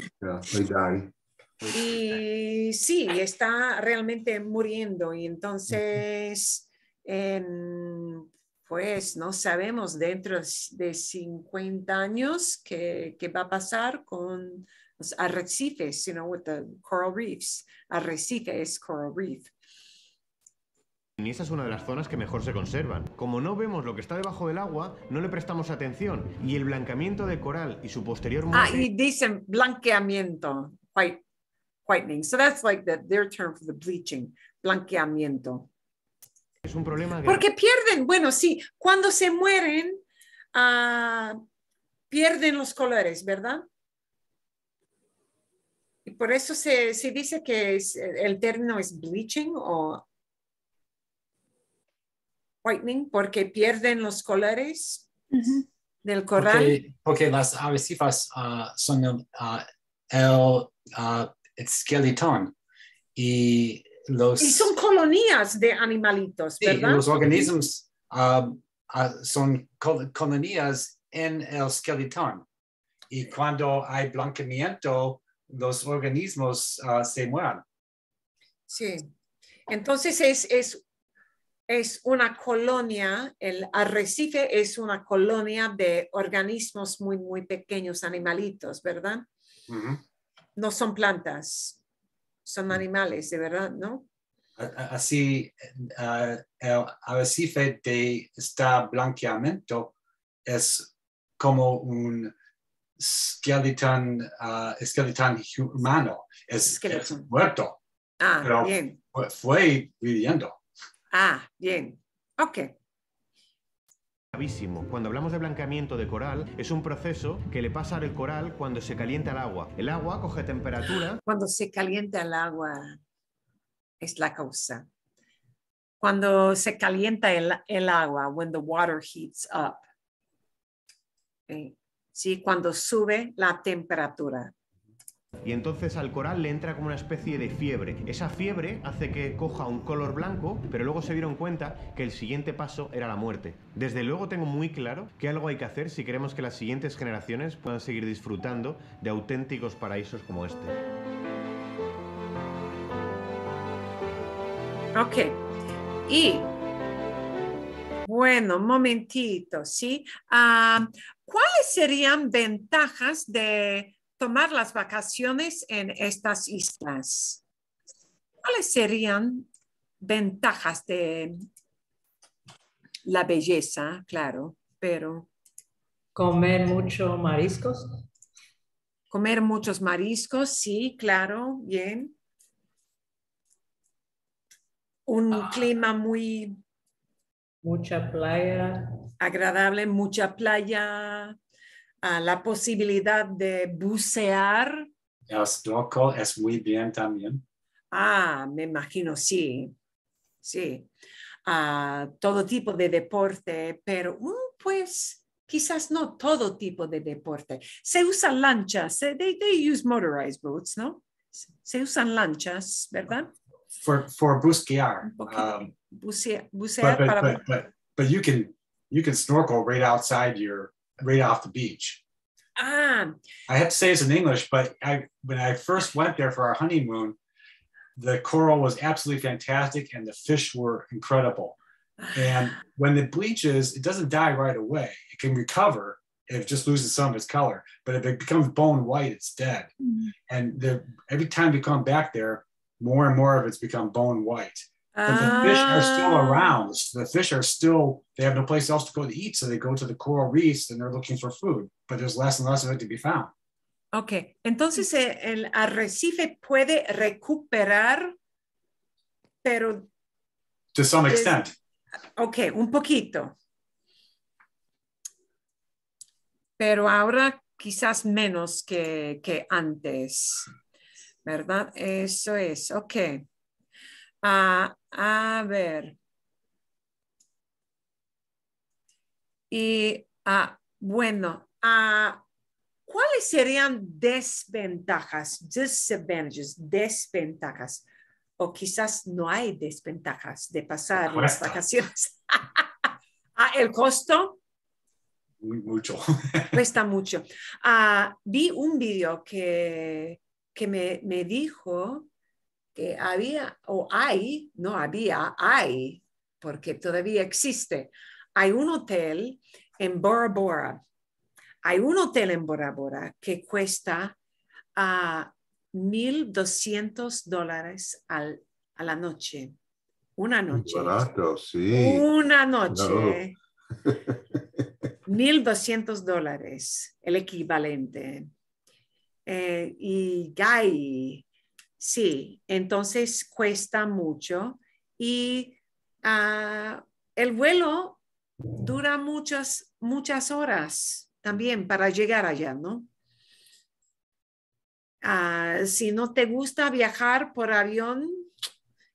Pues y sí, está realmente muriendo y entonces, pues no sabemos dentro de 50 años qué, qué va a pasar con los arrecifes, you know, with the coral reefs. Arrecife es coral reef. Y esa es una de las zonas que mejor se conservan. Como no vemos lo que está debajo del agua, no le prestamos atención. Y el blanqueamiento de coral y su posterior ah, muerte... Ah, y dicen blanqueamiento, whitening. So that's like their term for the bleaching, blanqueamiento. Es un problema. Porque pierden, bueno, sí, cuando se mueren, ah, pierden los colores, ¿verdad? Y por eso se, dice que el término es bleaching o whitening, porque pierden los colores del coral. Porque, las avesivas ah, son el ah, it's Y los... Y son colonias de animalitos, sí, los organismos ah, ah, son colonias en el esqueleto. Y cuando hay blanqueamiento, los organismos ah, se mueren. Sí. Entonces es, es, una colonia, el arrecife es una colonia de organismos muy, muy pequeños, animalitos, ¿verdad? no son plantas, son mm. animales, de verdad, ¿no? Así, el arrecife de este blanqueamiento es como un skeleton, ah, humano, es, muerto. Ah, bien. Fue, fue viviendo. Ah, bien. Ok. Cuando hablamos de blanqueamiento de coral, es un proceso que le pasa al coral cuando se calienta el agua. El agua coge temperatura. Cuando se calienta el agua es la causa. Cuando se calienta el, el agua, when the water heats up. Eh, ¿Sí? Cuando sube la temperatura. Y entonces al coral le entra como una especie de fiebre. Esa fiebre hace que coja un color blanco, pero luego se dieron cuenta que el siguiente paso era la muerte. Desde luego tengo muy claro que algo hay que hacer si queremos que las siguientes generaciones puedan seguir disfrutando de auténticos paraísos como este. Ok. Y bueno, momentito, ¿sí? Ah, ¿Cuáles serían ventajas de tomar las vacaciones en estas islas. ¿Cuáles serían ventajas de la belleza? Claro, pero... Comer muchos mariscos. Comer muchos mariscos, sí, claro, bien. Un ah. clima muy... Mucha playa. Agradable, mucha playa, uh, la posibilidad de bucear. El snorkel es muy bien también. Ah, me imagino, sí, sí. Uh, todo tipo de deporte, pero uh, pues quizás no todo tipo de deporte. Se usan lanchas, eh, they, they use motorized boats, ¿no? Se usan lanchas, ¿verdad? For, for busquear. Okay. Um, bucear, bucear para... But, but, you can you can snorkel right outside your right off the beach. Ah. I have to say it's in English, but I when I first went there for our honeymoon, the coral was absolutely fantastic and the fish were incredible. And ah. when it bleaches, it doesn't die right away. It can recover. It just loses some of its color, but if it becomes bone white, it's dead. Mm-hmm. And the, every time we come back there, more and more of it's become bone white the fish are still ah. around. The fish are still, they have no place else to go to eat. So they go to the coral reefs and they're looking for food, but there's less and less of it to be found. Ok, entonces eh, el arrecife puede recuperar, pero. To some extent. Ok, un poquito. Pero ahora quizás menos que, que antes, ¿verdad? Eso es, ok. A, ver. Y ah, bueno, a ah, ¿cuáles serían desventajas? Disadvantages, desventajas. O quizás no hay desventajas de pasar las vacaciones. Ah, ¿El costo? Mucho. Cuesta mucho. vi un video que, que me, me dijo que había o hay, no había, hay, porque todavía existe, hay un hotel en Bora Bora. Hay un hotel en Bora Bora que cuesta a ah, 1.200 dólares al, a la noche. Una noche. sí. Una noche. 1.200 dólares, el equivalente. Eh, y Guy Sí, entonces cuesta mucho y ah, el vuelo dura muchas, muchas horas también para llegar allá, ¿no? Ah, si no te gusta viajar por avión,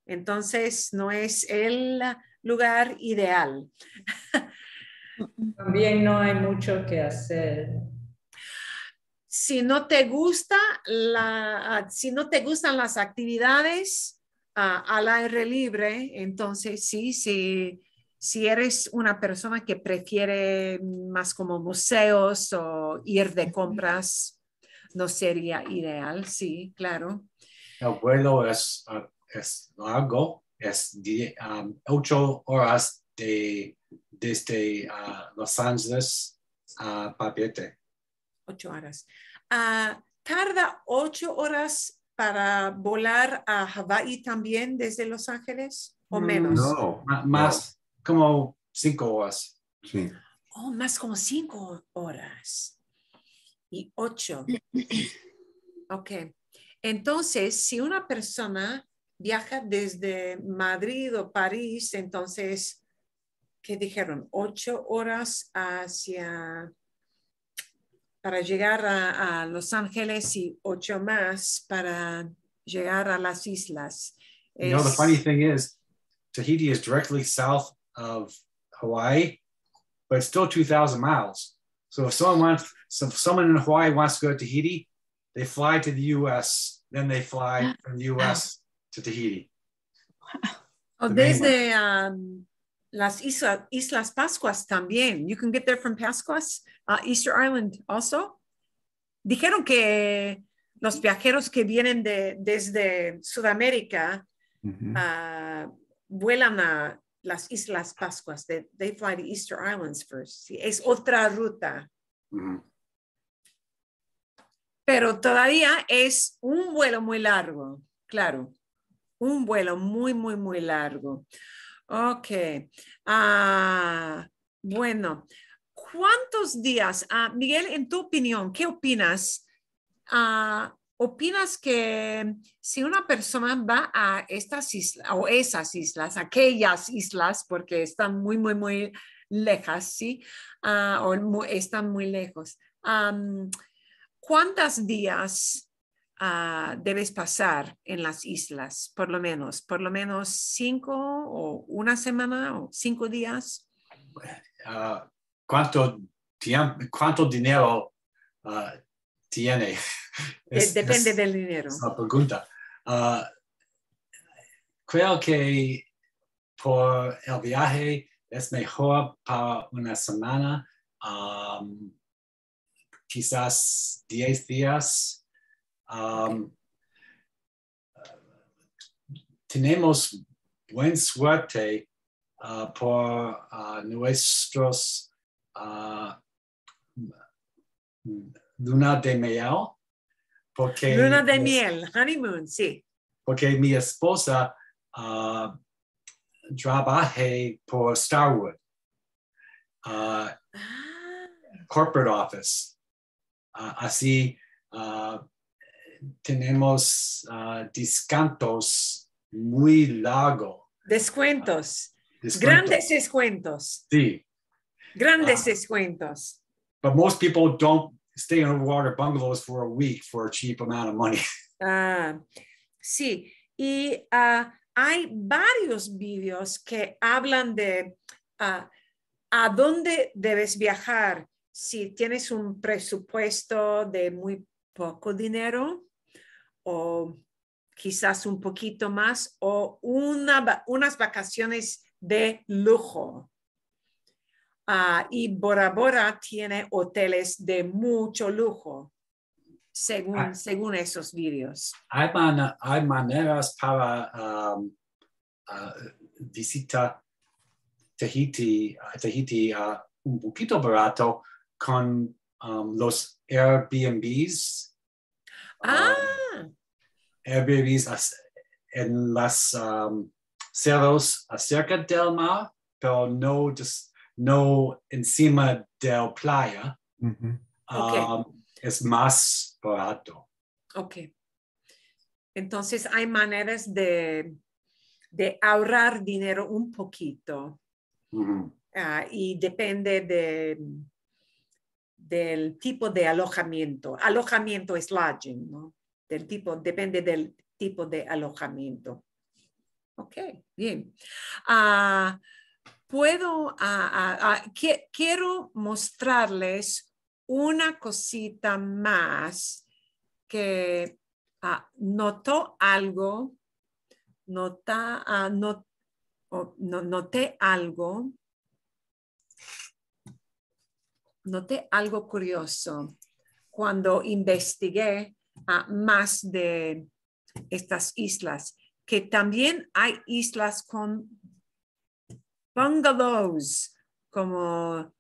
entonces no es el lugar ideal. También no hay mucho que hacer si no te gusta la, ah, si no te gustan las actividades ah, al aire libre, entonces sí, sí, si eres una persona que prefiere más como museos o ir de compras, no sería ideal, sí, claro. El vuelo es, largo, ah, es ocho horas de, desde Los Ángeles a Papete. Ocho horas. Ah, tarda ocho horas para volar a Hawái también desde Los Ángeles o mm, menos. No, más como cinco horas. Sí. Oh, más como cinco horas. Y ocho. ok. Entonces, si una persona viaja desde Madrid o París, entonces, ¿qué dijeron? Ocho horas hacia para llegar a, a, Los Ángeles y ocho más para llegar a las islas. Es... You know, the funny thing is, Tahiti is directly south of Hawaii, but it's still 2,000 miles. So if someone wants, so if someone in Hawaii wants to go to Tahiti, they fly to the U.S., then they fly from the U.S. to Tahiti. Wow. Oh, desde, um, las Islas Pascuas también. You can get there from Pascuas, uh, Easter Island also. Dijeron que los viajeros que vienen de, desde Sudamérica uh, vuelan a las Islas Pascuas. They, fly to Easter Islands first. es otra ruta. Pero todavía es un vuelo muy largo, claro. Un vuelo muy, muy, muy largo. Ok. Ah, bueno, ¿cuántos días, ah, Miguel, en tu opinión, qué opinas? Ah, ¿Opinas que si una persona va a estas islas o esas islas, aquellas islas, porque están muy, muy, muy lejas, ¿sí? Ah, o están muy lejos. ¿Cuántos días Ah, debes pasar en las islas, por lo menos, por lo menos cinco o una semana o cinco días. Ah, ¿cuánto, tiempo, ¿Cuánto dinero ah, tiene? Depende del dinero. Es pregunta. creo que por el viaje es mejor para una semana, quizás diez días Um, tenemos buen suerte uh, por uh, nuestros uh, luna de miel. Porque luna de miel, honeymoon, sí. Porque mi esposa trabaja por Starwood, ah. corporate office. así tenemos uh, descantos muy largos. Ah, descuentos. Grandes descuentos. Sí. Grandes ah. descuentos. But most people don't stay in water bungalows for a week for a cheap amount of money. sí. Y hay varios vídeos que hablan de a dónde debes viajar si tienes un presupuesto de muy poco dinero o quizás un poquito más o unas vacaciones de lujo. Ah, y Bora Bora tiene hoteles de mucho lujo, según, ah. según esos vídeos. Hay, maneras para um, ah, visitar Tahiti, un poquito barato con um, los Airbnbs Ah. Um, Airbnbs en las um, cerros acerca del mar, pero no, just, no encima del playa. Um, es más barato. Ok. Entonces hay maneras de, ahorrar dinero un poquito. Ah, y depende de del tipo de alojamiento. Alojamiento es lodging, ¿no? Del tipo, depende del tipo de alojamiento. Ok, bien. Ah, puedo, ah, ah, quiero mostrarles una cosita más que notó algo, nota, no, noté algo noté algo curioso cuando investigué a más de estas islas, que también hay islas con bungalows, como,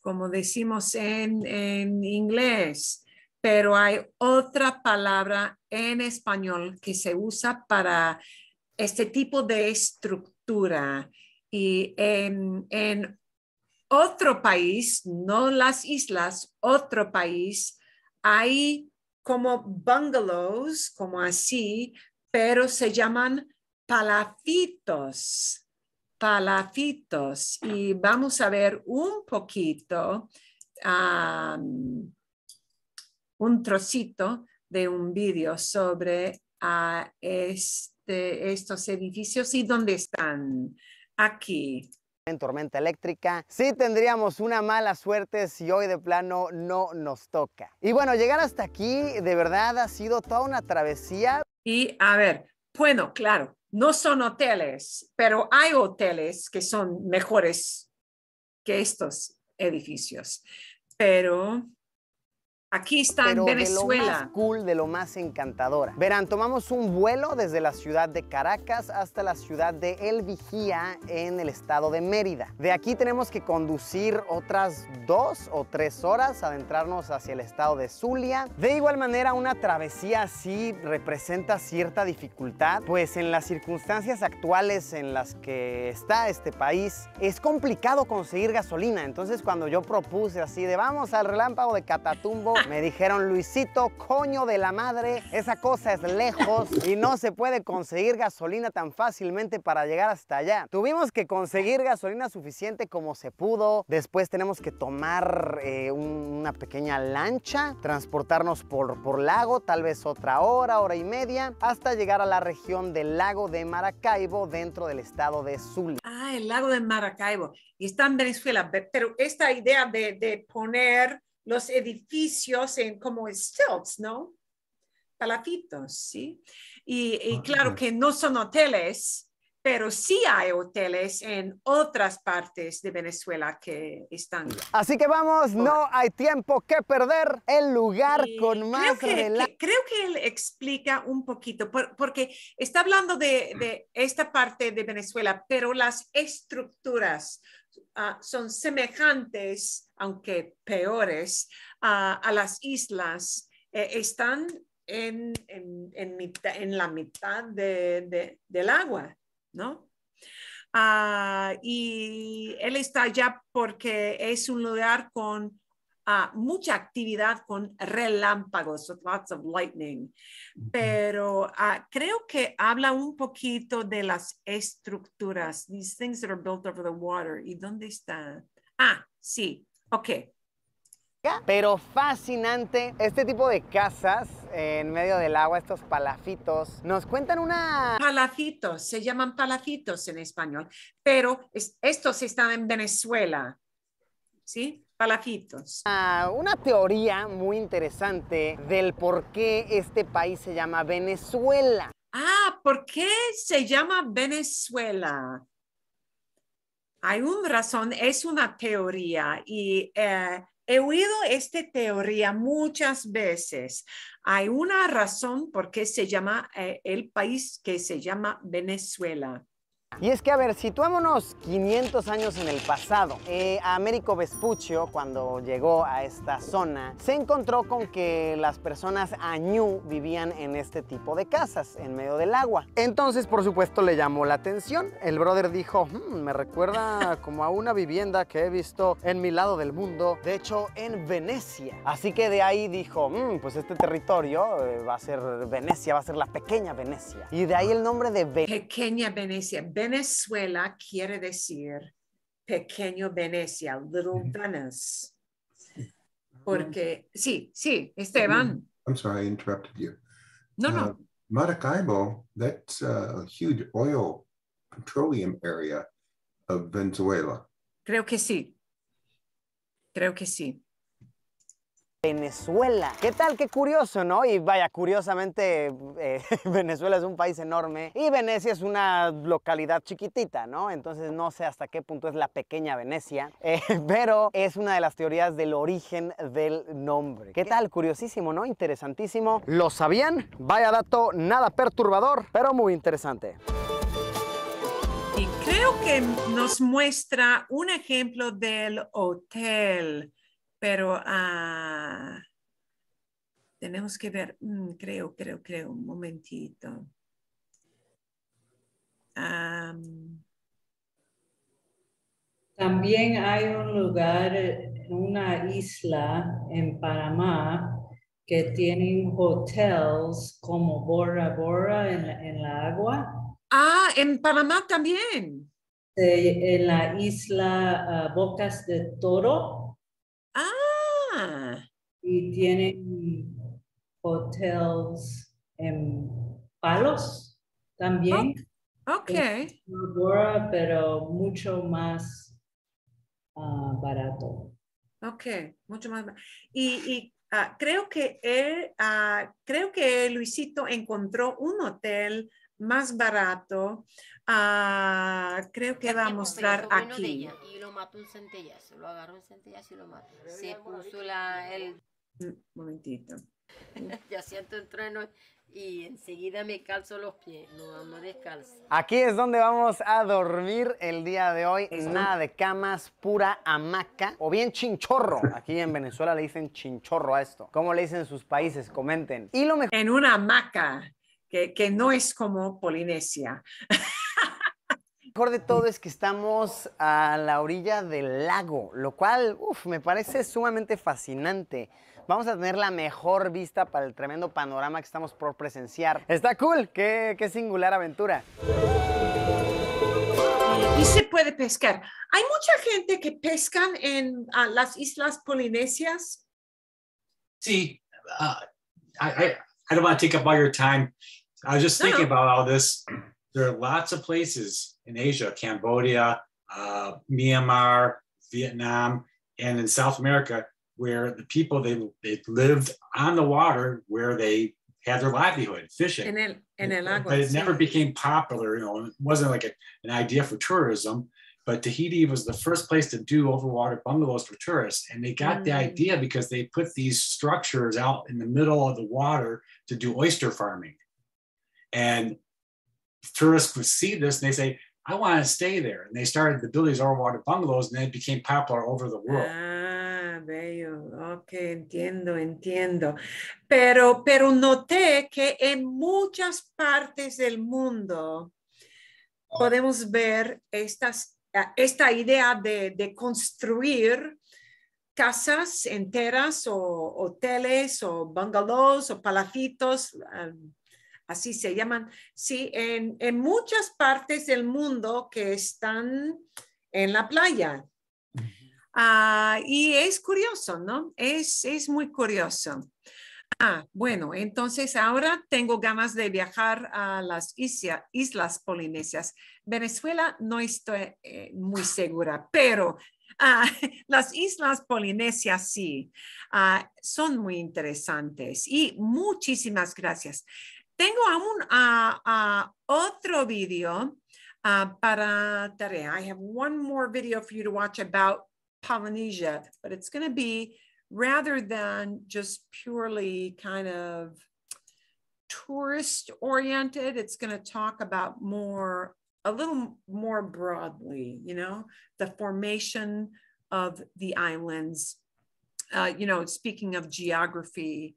como decimos en, inglés, pero hay otra palabra en español que se usa para este tipo de estructura. Y en, en otro país, no las islas, otro país, hay como bungalows, como así, pero se llaman palafitos, palafitos. Y vamos a ver un poquito, ah, un trocito de un vídeo sobre ah, este, estos edificios y dónde están. Aquí en tormenta eléctrica. Sí tendríamos una mala suerte si hoy de plano no nos toca. Y bueno, llegar hasta aquí de verdad ha sido toda una travesía. Y a ver, bueno, claro, no son hoteles, pero hay hoteles que son mejores que estos edificios. Pero Aquí está en Venezuela. De lo más cool, de lo más encantadora. Verán, tomamos un vuelo desde la ciudad de Caracas hasta la ciudad de El Vigía en el estado de Mérida. De aquí tenemos que conducir otras dos o tres horas, adentrarnos hacia el estado de Zulia. De igual manera, una travesía así representa cierta dificultad, pues en las circunstancias actuales en las que está este país, es complicado conseguir gasolina. Entonces, cuando yo propuse así de vamos al relámpago de Catatumbo, me dijeron, Luisito, coño de la madre, esa cosa es lejos y no se puede conseguir gasolina tan fácilmente para llegar hasta allá. Tuvimos que conseguir gasolina suficiente como se pudo, después tenemos que tomar eh, una pequeña lancha, transportarnos por, por lago, tal vez otra hora, hora y media, hasta llegar a la región del lago de Maracaibo dentro del estado de Zulia. Ah, el lago de Maracaibo. Y está en Venezuela, pero esta idea de, de poner los edificios en, como stilts, ¿no? Palafitos, ¿sí? y ah, claro que no son hoteles, pero sí hay hoteles en otras partes de Venezuela que están. Así que vamos, no hay tiempo que perder, el lugar con más creo que, creo que él explica un poquito, porque está hablando de, esta parte de Venezuela, pero las estructuras ah, son semejantes, aunque peores, a las islas. Eh, están en, la mitad del agua. ¿no? Ah, y él está allá porque es un lugar con ah, mucha actividad, con relámpagos, with lots of lightning. Pero ah, creo que habla un poquito de las estructuras, these things that are built over the water. ¿Y dónde está? Ah, sí, ok pero fascinante. Este tipo de casas en medio del agua, estos palafitos, nos cuentan una... Palafitos, se llaman palafitos en español, pero estos están en Venezuela, ¿sí? Palafitos. Ah, una teoría muy interesante del por qué este país se llama Venezuela. Ah, ¿por qué se llama Venezuela? Hay una razón, es una teoría y... Eh, He oído esta teoría muchas veces. Hay una razón por qué se llama eh, el país que se llama Venezuela. Y es que, a ver, situémonos 500 años en el pasado. Eh, Américo Vespuccio, cuando llegó a esta zona, se encontró con que las personas añú vivían en este tipo de casas, en medio del agua. Entonces, por supuesto, le llamó la atención. El brother dijo, hmm, me recuerda como a una vivienda que he visto en mi lado del mundo, de hecho, en Venecia. Así que de ahí dijo, hmm, pues este territorio eh, va a ser Venecia, va a ser la pequeña Venecia. Y de ahí el nombre de... pequeña Venecia. Venezuela quiere decir pequeño Venecia, little Venice. Porque, sí, sí, Esteban. I'm sorry, I interrupted you. No, no. Uh, Maracaibo, that's a huge oil petroleum area of Venezuela. Creo que sí. Creo que sí. Venezuela. ¿Qué tal? Qué curioso, ¿no? Y vaya, curiosamente, eh, Venezuela es un país enorme y Venecia es una localidad chiquitita, ¿no? Entonces no sé hasta qué punto es la pequeña Venecia, eh, pero es una de las teorías del origen del nombre. ¿Qué tal? Curiosísimo, ¿no? Interesantísimo. ¿Lo sabían? Vaya dato, nada perturbador, pero muy interesante. Y creo que nos muestra un ejemplo del hotel pero ah, tenemos que ver, mm, creo, creo, creo, un momentito. También hay un lugar, una isla en Panamá que tienen hoteles como Bora Bora en la, agua. Ah, en Panamá también. en la isla ah, Bocas de Toro tienen hotels en palos también. ok. pero mucho más ah, barato. Ok, mucho más. Y, y ah, creo que él, ah, creo que Luisito encontró un hotel más barato. creo que va a mostrar aquí. y lo mató un centellazo, lo agarró un centellazo y lo mató. Se puso el momentito. ya siento el trueno y enseguida me calzo los pies, no ando descalzo. Aquí es donde vamos a dormir el día de hoy. Nada de camas, pura hamaca o bien chinchorro. Aquí en Venezuela le dicen chinchorro a esto. ¿Cómo le dicen sus países? Comenten. Y lo mejor... En una hamaca, que, que no es como Polinesia. mejor de todo es que estamos a la orilla del lago, lo cual uf, me parece sumamente fascinante vamos a tener la mejor vista para el tremendo panorama que estamos por presenciar. Está cool, qué, singular aventura. Y se puede pescar. Hay mucha gente que pescan en ah, las islas polinesias. Sí, ah, I, I, I, don't want to take up all your time. I was just thinking about all this. There are lots of places in Asia, Cambodia, uh, Myanmar, Vietnam, and in South America where the people they they lived on the water where they had their livelihood fishing. and el, en el but it never became popular. You know, it wasn't like a, an idea for tourism. But Tahiti was the first place to do overwater bungalows for tourists, and they got mm. the idea because they put these structures out in the middle of the water to do oyster farming, and tourists would see this and they say, "I want to stay there," and they started the Billy's these overwater bungalows, and they became popular over the world. Uh. Ok, entiendo, entiendo. Pero, pero noté que en muchas partes del mundo podemos ver ah, esta idea de, construir casas enteras o hoteles o bungalows o palacitos, ah, así se llaman, sí, en, en muchas partes del mundo que están en la playa, Ah, y es curioso, ¿no? Es, muy curioso. Ah, bueno, entonces ahora tengo ganas de viajar a las islas polinesias. Venezuela no estoy eh, muy segura, pero ah, las islas polinesias sí, ah, son muy interesantes. Y muchísimas gracias. Tengo aún otro video para tarea. I have one more video for you to watch about Polynesia, but it's going to be rather than just purely kind of tourist oriented, it's going to talk about more, a little more broadly, you know, the formation of the islands, uh, you know, speaking of geography.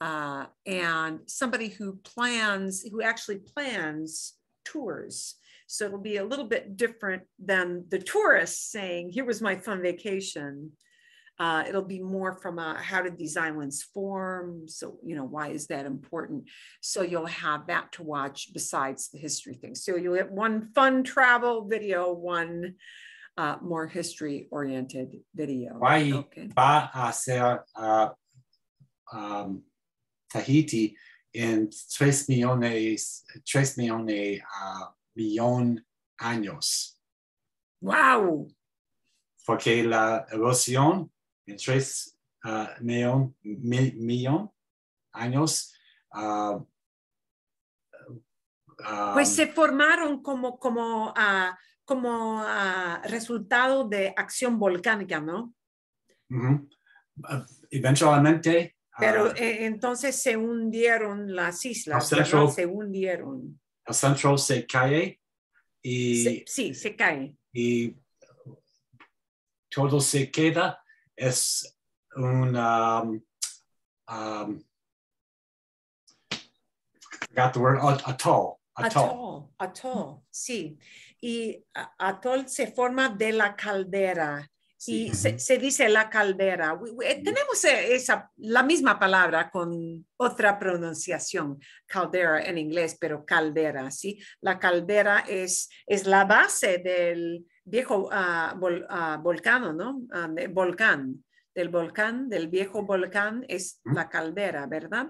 Uh, and somebody who plans, who actually plans tours so it'll be a little bit different than the tourists saying, here was my fun vacation. Uh, it'll be more from a, how did these islands form? So, you know, why is that important? So you'll have that to watch besides the history thing. So you'll get one fun travel video, one uh, more history oriented video. Why okay. va a ser uh, um, Tahiti in tres millones, tres millones uh, millón años. ¡Wow! Porque la erosión en tres ah, millón, años. Ah, ah, pues se formaron como, como, como resultado de acción volcánica, ¿no? eventualmente. Pero eh, entonces se hundieron las islas, se hundieron. El Central se cae y... Se, se Y todo se queda. Es un Um, um got the word atoll. Atol. Atol, sí. Y atol se forma de la caldera Sí. se, dice la caldera. Eh, tenemos la misma palabra con otra pronunciación, caldera en inglés, pero caldera, ¿sí? La caldera es, es la base del viejo ah, ah, volcán, ¿no? Ah, volcán, del volcán, del viejo volcán es la caldera, ¿verdad?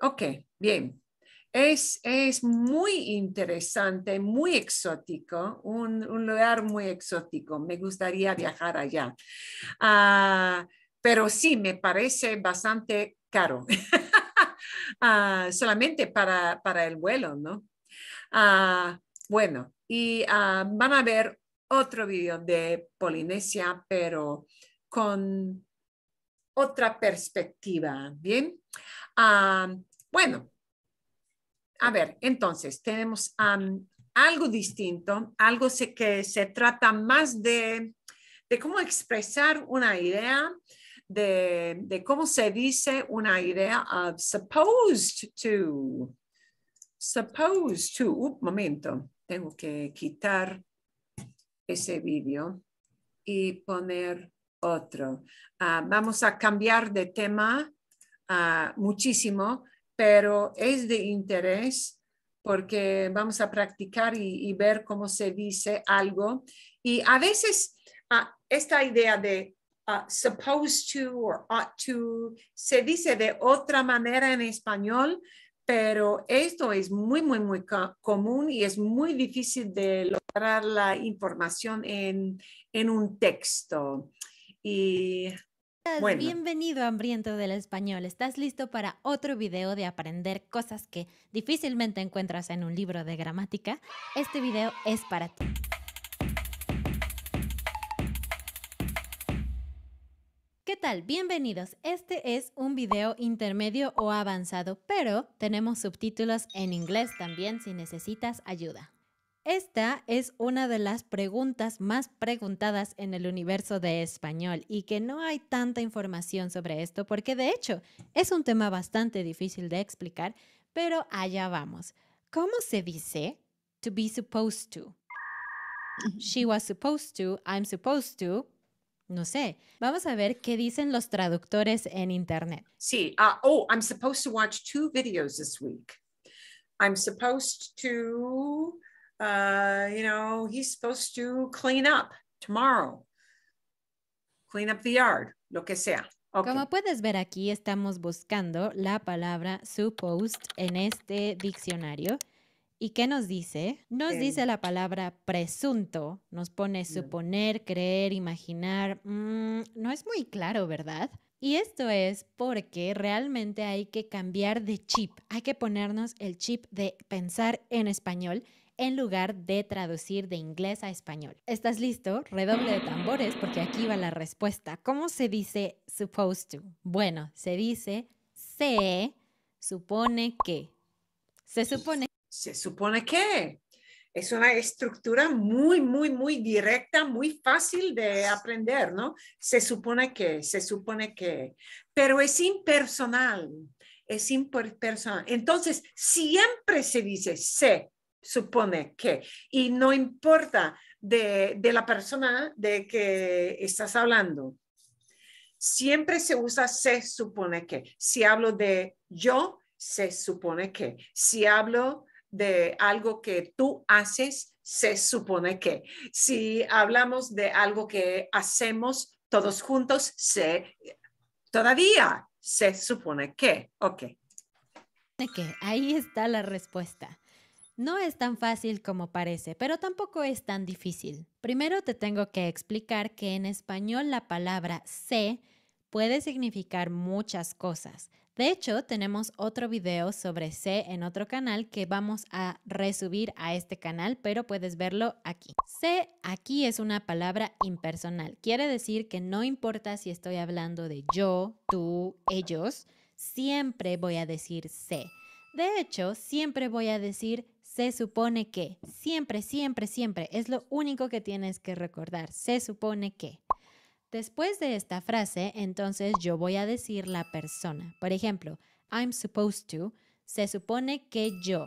Ok, bien. Es, muy interesante, muy exótico, un, lugar muy exótico. Me gustaría viajar allá. Ah, pero sí, me parece bastante caro. Ah, solamente para, el vuelo, ¿no? Ah, bueno, y van a ver otro video de Polinesia, pero con otra perspectiva, ¿bien? bueno, a ver, entonces tenemos algo distinto, algo que se trata más de, cómo expresar una idea, de, cómo se dice una idea of uh, supposed to. Supposed to. Un momento, tengo que quitar ese vídeo y poner otro. Ah, vamos a cambiar de tema ah, muchísimo pero es de interés porque vamos a practicar y, ver cómo se dice algo. Y a veces ah, esta idea de ah, supposed to o ought to se dice de otra manera en español, pero esto es muy, muy, muy común y es muy difícil de lograr la información en, en un texto. Y bueno. Bienvenido hambriento del español. ¿Estás listo para otro video de aprender cosas que difícilmente encuentras en un libro de gramática? Este video es para ti. ¿Qué tal? Bienvenidos. Este es un video intermedio o avanzado, pero tenemos subtítulos en inglés también si necesitas ayuda. Esta es una de las preguntas más preguntadas en el universo de español y que no hay tanta información sobre esto porque de hecho es un tema bastante difícil de explicar, pero allá vamos. ¿Cómo se dice to be supposed to? She was supposed to, I'm supposed to. No sé. Vamos a ver qué dicen los traductores en internet. Sí, ah, oh, I'm supposed to watch two videos this week. I'm supposed to Uh, you know, he's supposed to clean up tomorrow. Clean up the yard, lo que sea. Como puedes ver aquí, estamos buscando la palabra supposed en este diccionario. ¿Y qué nos dice? Nos dice la palabra presunto, nos pone mm. suponer, creer, imaginar. Mm, no es muy claro, ¿verdad? Y esto es porque realmente hay que cambiar de chip, hay que ponernos el chip de pensar en español en lugar de traducir de inglés a español. ¿Estás listo? Redoble de tambores porque aquí va la respuesta. ¿Cómo se dice supposed to? Bueno, se dice se supone que. Se supone. Se supone que. Es una estructura muy, muy, muy directa, muy fácil de aprender, ¿no? Se supone que, se supone que. Pero es impersonal, es impersonal. Entonces, siempre se dice se, supone que, y no importa de, de la persona de que estás hablando. Siempre se usa se supone que. Si hablo de yo, se supone que. Si hablo de algo que tú haces, se supone que. Si hablamos de algo que hacemos todos juntos, se todavía se supone que. Ok. Que ahí está la respuesta. No es tan fácil como parece, pero tampoco es tan difícil. Primero te tengo que explicar que en español la palabra se puede significar muchas cosas. De hecho, tenemos otro video sobre se en otro canal que vamos a resubir a este canal, pero puedes verlo aquí. Se aquí es una palabra impersonal. Quiere decir que no importa si estoy hablando de yo, tú, ellos, siempre voy a decir sé. De hecho, siempre voy a decir se supone que, siempre, siempre, siempre, es lo único que tienes que recordar, se supone que. Después de esta frase, entonces yo voy a decir la persona. Por ejemplo, I'm supposed to, se supone que yo.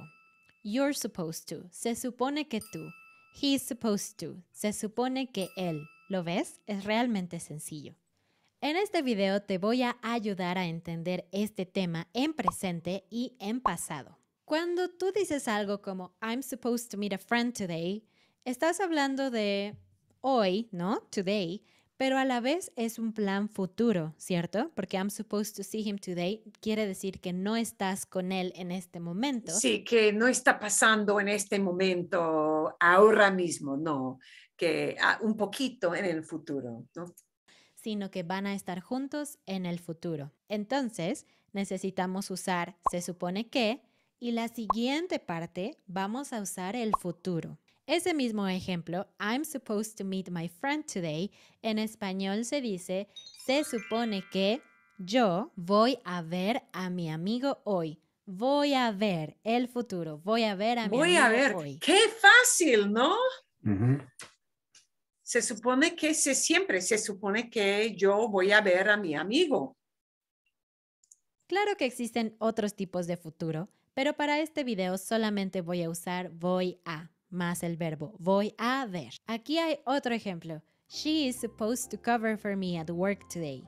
You're supposed to, se supone que tú. He's supposed to, se supone que él. ¿Lo ves? Es realmente sencillo. En este video te voy a ayudar a entender este tema en presente y en pasado. Cuando tú dices algo como I'm supposed to meet a friend today, estás hablando de hoy, ¿no? Today, pero a la vez es un plan futuro, ¿cierto? Porque I'm supposed to see him today quiere decir que no estás con él en este momento. Sí, que no está pasando en este momento, ahora mismo, no, que ah, un poquito en el futuro, ¿no? Sino que van a estar juntos en el futuro. Entonces, necesitamos usar se supone que y la siguiente parte vamos a usar el futuro. Ese mismo ejemplo, I'm supposed to meet my friend today, en español se dice, se supone que yo voy a ver a mi amigo hoy. Voy a ver el futuro. Voy a ver a mi voy a ver. hoy. Qué fácil, ¿no? Se supone que se, siempre se supone que yo voy a ver a mi amigo. Claro que existen otros tipos de futuro, pero para este video solamente voy a usar voy a, más el verbo voy a ver. Aquí hay otro ejemplo. She is supposed to cover for me at work today.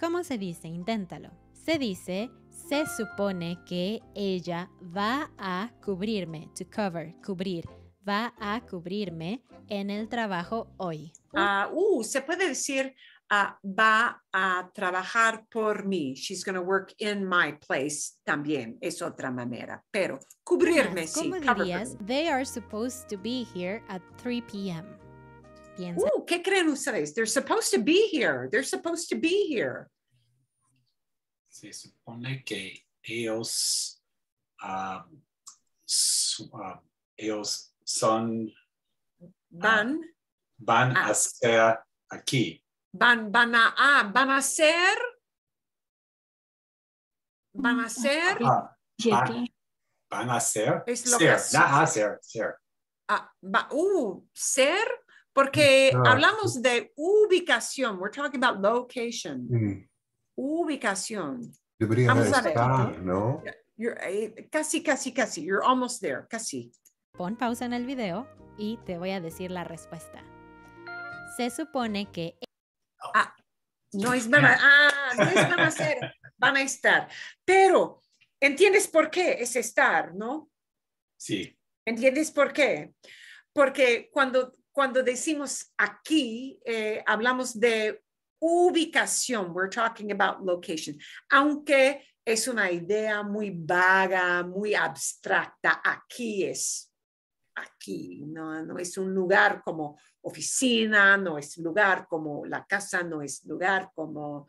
¿Cómo se dice? Inténtalo. Se dice, se supone que ella va a cubrirme, to cover, cubrir, va a cubrirme en el trabajo hoy. Ah, uh, se puede decir, Ah, va a trabajar por mí. She's going to work in my place. También es otra manera. Pero cubrirme, sí. ¿Cómo dirías? They are supposed to be here at 3 p.m. Uh, ¿Qué creen ustedes? They're supposed to be here. They're supposed to be here. Se supone que ellos, um, su, um, ellos son... Van. Ah, van a ser aquí van, van, a, van a ser, van a ser. van, a ser. ser, ser. ser, uh, ser, porque ah. hablamos de ubicación. We're talking about location. Mm. Ubicación. Vamos estar, a ver. ¿no? Eh, casi, casi, casi. You're almost there, casi. Pon pausa en el video y te voy a decir la respuesta. Se supone que Ah, no es van a, ah, ser, van a estar. Pero, ¿entiendes por qué es estar, no? Sí. ¿Entiendes por qué? Porque cuando, cuando decimos aquí, eh, hablamos de ubicación, we're talking about location, aunque es una idea muy vaga, muy abstracta, aquí es, aquí, no, no es un lugar como oficina, no es lugar como la casa, no es lugar como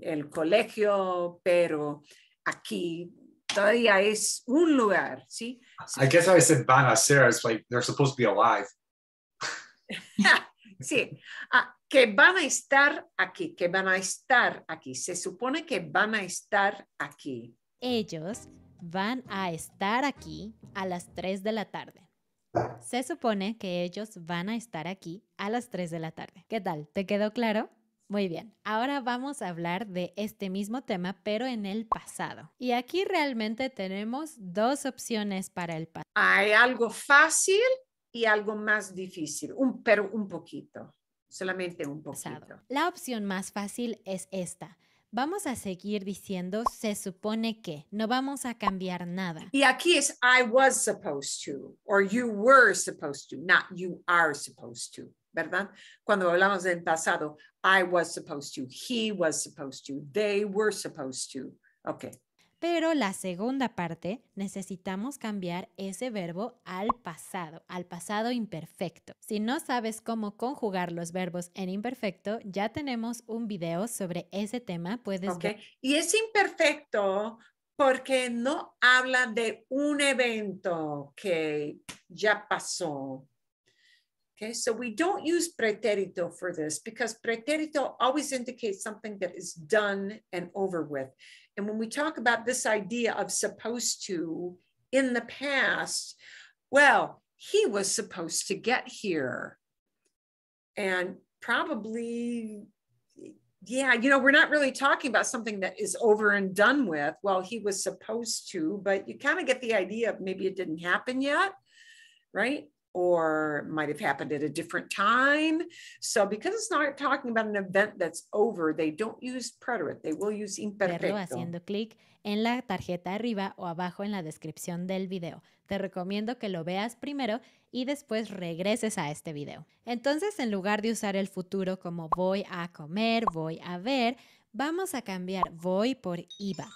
el colegio, pero aquí todavía es un lugar, ¿sí? I guess I said van a ser, it's like they're supposed to be alive. sí, ah, que van a estar aquí, que van a estar aquí, se supone que van a estar aquí. Ellos van a estar aquí a las 3 de la tarde. Se supone que ellos van a estar aquí a las 3 de la tarde. ¿Qué tal? ¿Te quedó claro? Muy bien, ahora vamos a hablar de este mismo tema, pero en el pasado. Y aquí realmente tenemos dos opciones para el pasado. Hay algo fácil y algo más difícil, pero un poquito, solamente un poquito. La opción más fácil es esta vamos a seguir diciendo se supone que, no vamos a cambiar nada. Y aquí es I was supposed to, or you were supposed to, not you are supposed to, ¿verdad? Cuando hablamos del pasado, I was supposed to, he was supposed to, they were supposed to. Okay. Pero la segunda parte, necesitamos cambiar ese verbo al pasado, al pasado imperfecto. Si no sabes cómo conjugar los verbos en imperfecto, ya tenemos un video sobre ese tema, puedes okay. Y es imperfecto porque no habla de un evento que ya pasó. Okay, so we don't use pretérito for this because pretérito always indicates something that is done and over with. And when we talk about this idea of supposed to in the past, well, he was supposed to get here. And probably, yeah, you know, we're not really talking about something that is over and done with. Well, he was supposed to, but you kind of get the idea of maybe it didn't happen yet, right? or might have happened at a different time. So because it's not talking about an event that's over, they don't use preterite, they will use imperfecto. haciendo clic en la tarjeta arriba o abajo en la descripción del video. Te recomiendo que lo veas primero y después regreses a este video. Entonces, en lugar de usar el futuro como voy a comer, voy a ver, vamos a cambiar voy por Iba,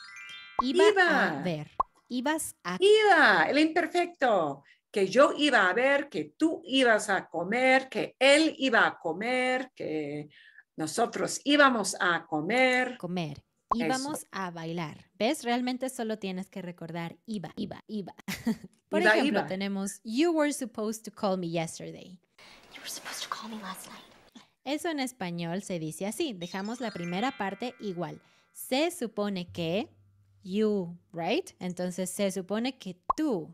iba. a ver. Ibas a... Iba, el imperfecto que yo iba a ver, que tú ibas a comer, que él iba a comer, que nosotros íbamos a comer. Comer. Íbamos a bailar. ¿Ves? Realmente solo tienes que recordar iba, iba, iba. Por ejemplo, tenemos You were supposed to call me yesterday. You were supposed to call me last night. Eso en español se dice así. Dejamos la primera parte igual. Se supone que you, right? Entonces se supone que tú,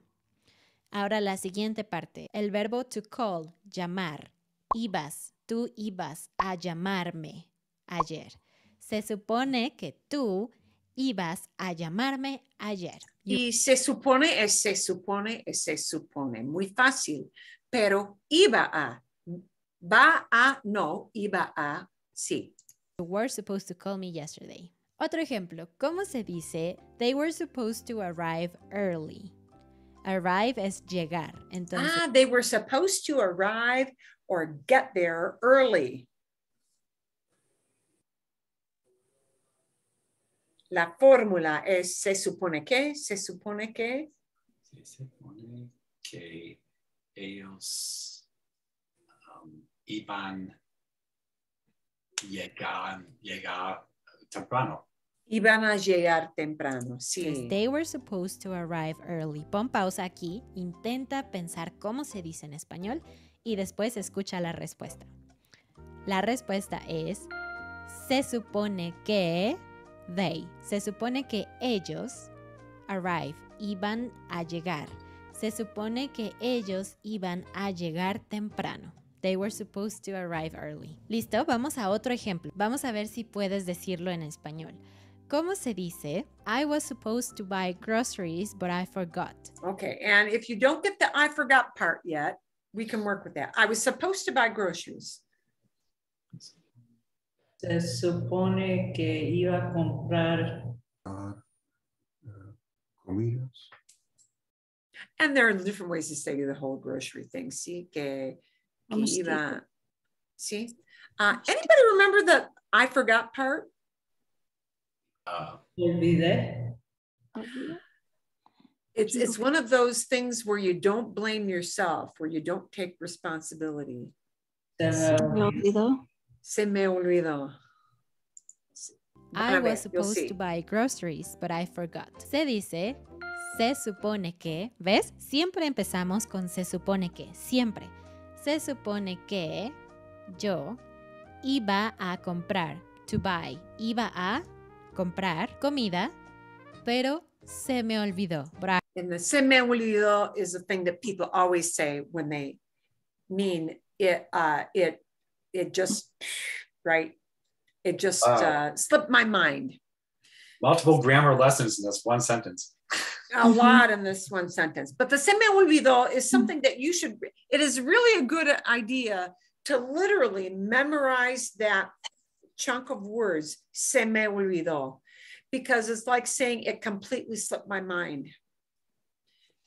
Ahora la siguiente parte, el verbo to call, llamar. Ibas, tú ibas a llamarme ayer. Se supone que tú ibas a llamarme ayer. Y se supone eh, se supone eh, se supone, muy fácil, pero iba a, va a, no, iba a, sí. You were supposed to call me yesterday. Otro ejemplo, ¿cómo se dice they were supposed to arrive early? Arrive es llegar. Entonces, ah, they were supposed to arrive or get there early. La fórmula es se supone que, se supone que. Se supone que ellos um, iban llegar, llegar temprano. iban a llegar temprano, sí. They were supposed to arrive early. Pon pausa aquí, intenta pensar cómo se dice en español y después escucha la respuesta. La respuesta es, se supone que they, se supone que ellos arrive, iban a llegar. Se supone que ellos iban a llegar temprano. They were supposed to arrive early. Listo, vamos a otro ejemplo. Vamos a ver si puedes decirlo en español. ¿Cómo se dice? I was supposed to buy groceries, but I forgot. Okay, and if you don't get the I forgot part yet, we can work with that. I was supposed to buy groceries. Se supone que iba a comprar uh, uh, comidas. And there are different ways to say the whole grocery thing. Sí, que, que iba. Sí. Uh, anybody remember the I forgot part? Olvidé. It's, it's one of those things where you don't blame yourself, where you don't take responsibility. Se me olvidó. Se me olvidó. I was supposed to buy groceries, but I forgot. Se dice, se supone que, ¿ves? Siempre empezamos con se supone que, siempre. Se supone que yo iba a comprar, to buy, iba a comprar comida, pero se me olvidó. And the se me olvidó is the thing that people always say when they mean it. Uh, it it just right. It just uh, uh slipped my mind. Multiple grammar lessons in this one sentence. A mm-hmm. lot in this one sentence, but the se me olvidó is mm-hmm. something that you should. It is really a good idea to literally memorize that chunk of words, se me olvidó, because it's like saying it completely slipped my mind.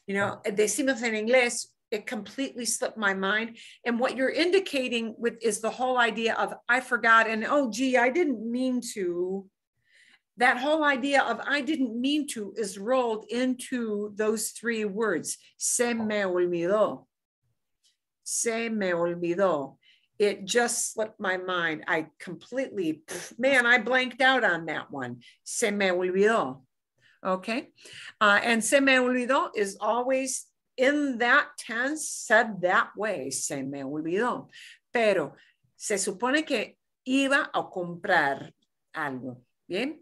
You know, decimos en inglés, it completely slipped my mind. And what you're indicating with is the whole idea of I forgot and oh, gee, I didn't mean to. That whole idea of I didn't mean to is rolled into those three words. Se me oh. olvidó. Se me olvidó it just slipped my mind. I completely, man, I blanked out on that one. Se me olvidó. Okay. Uh, and se me olvidó is always in that tense said that way. Se me olvidó. Pero se supone que iba a comprar algo. Bien.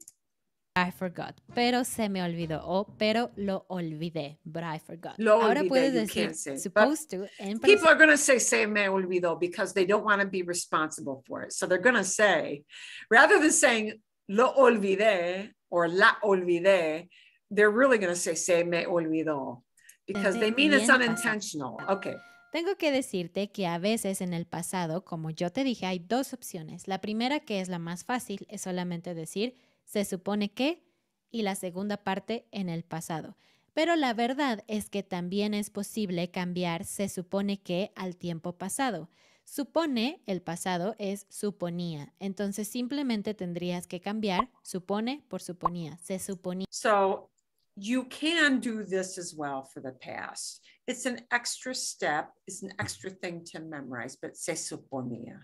I forgot, pero se me olvidó, o pero lo olvidé, but I forgot. Lo Ahora olvidé, puedes decir say, supposed to. people are going to say se me olvidó because they don't want to be responsible for it. So they're going to say, rather than saying lo olvidé or la olvidé, they're really going to say se me olvidó because they mean it's unintentional. Okay. Tengo que decirte que a veces en el pasado, como yo te dije, hay dos opciones. La primera, que es la más fácil, es solamente decir se supone que y la segunda parte en el pasado. Pero la verdad es que también es posible cambiar se supone que al tiempo pasado. Supone, el pasado es suponía. Entonces simplemente tendrías que cambiar supone por suponía, se suponía. So you can do this as well for the past. It's an extra step, it's an extra thing to memorize, but se suponía.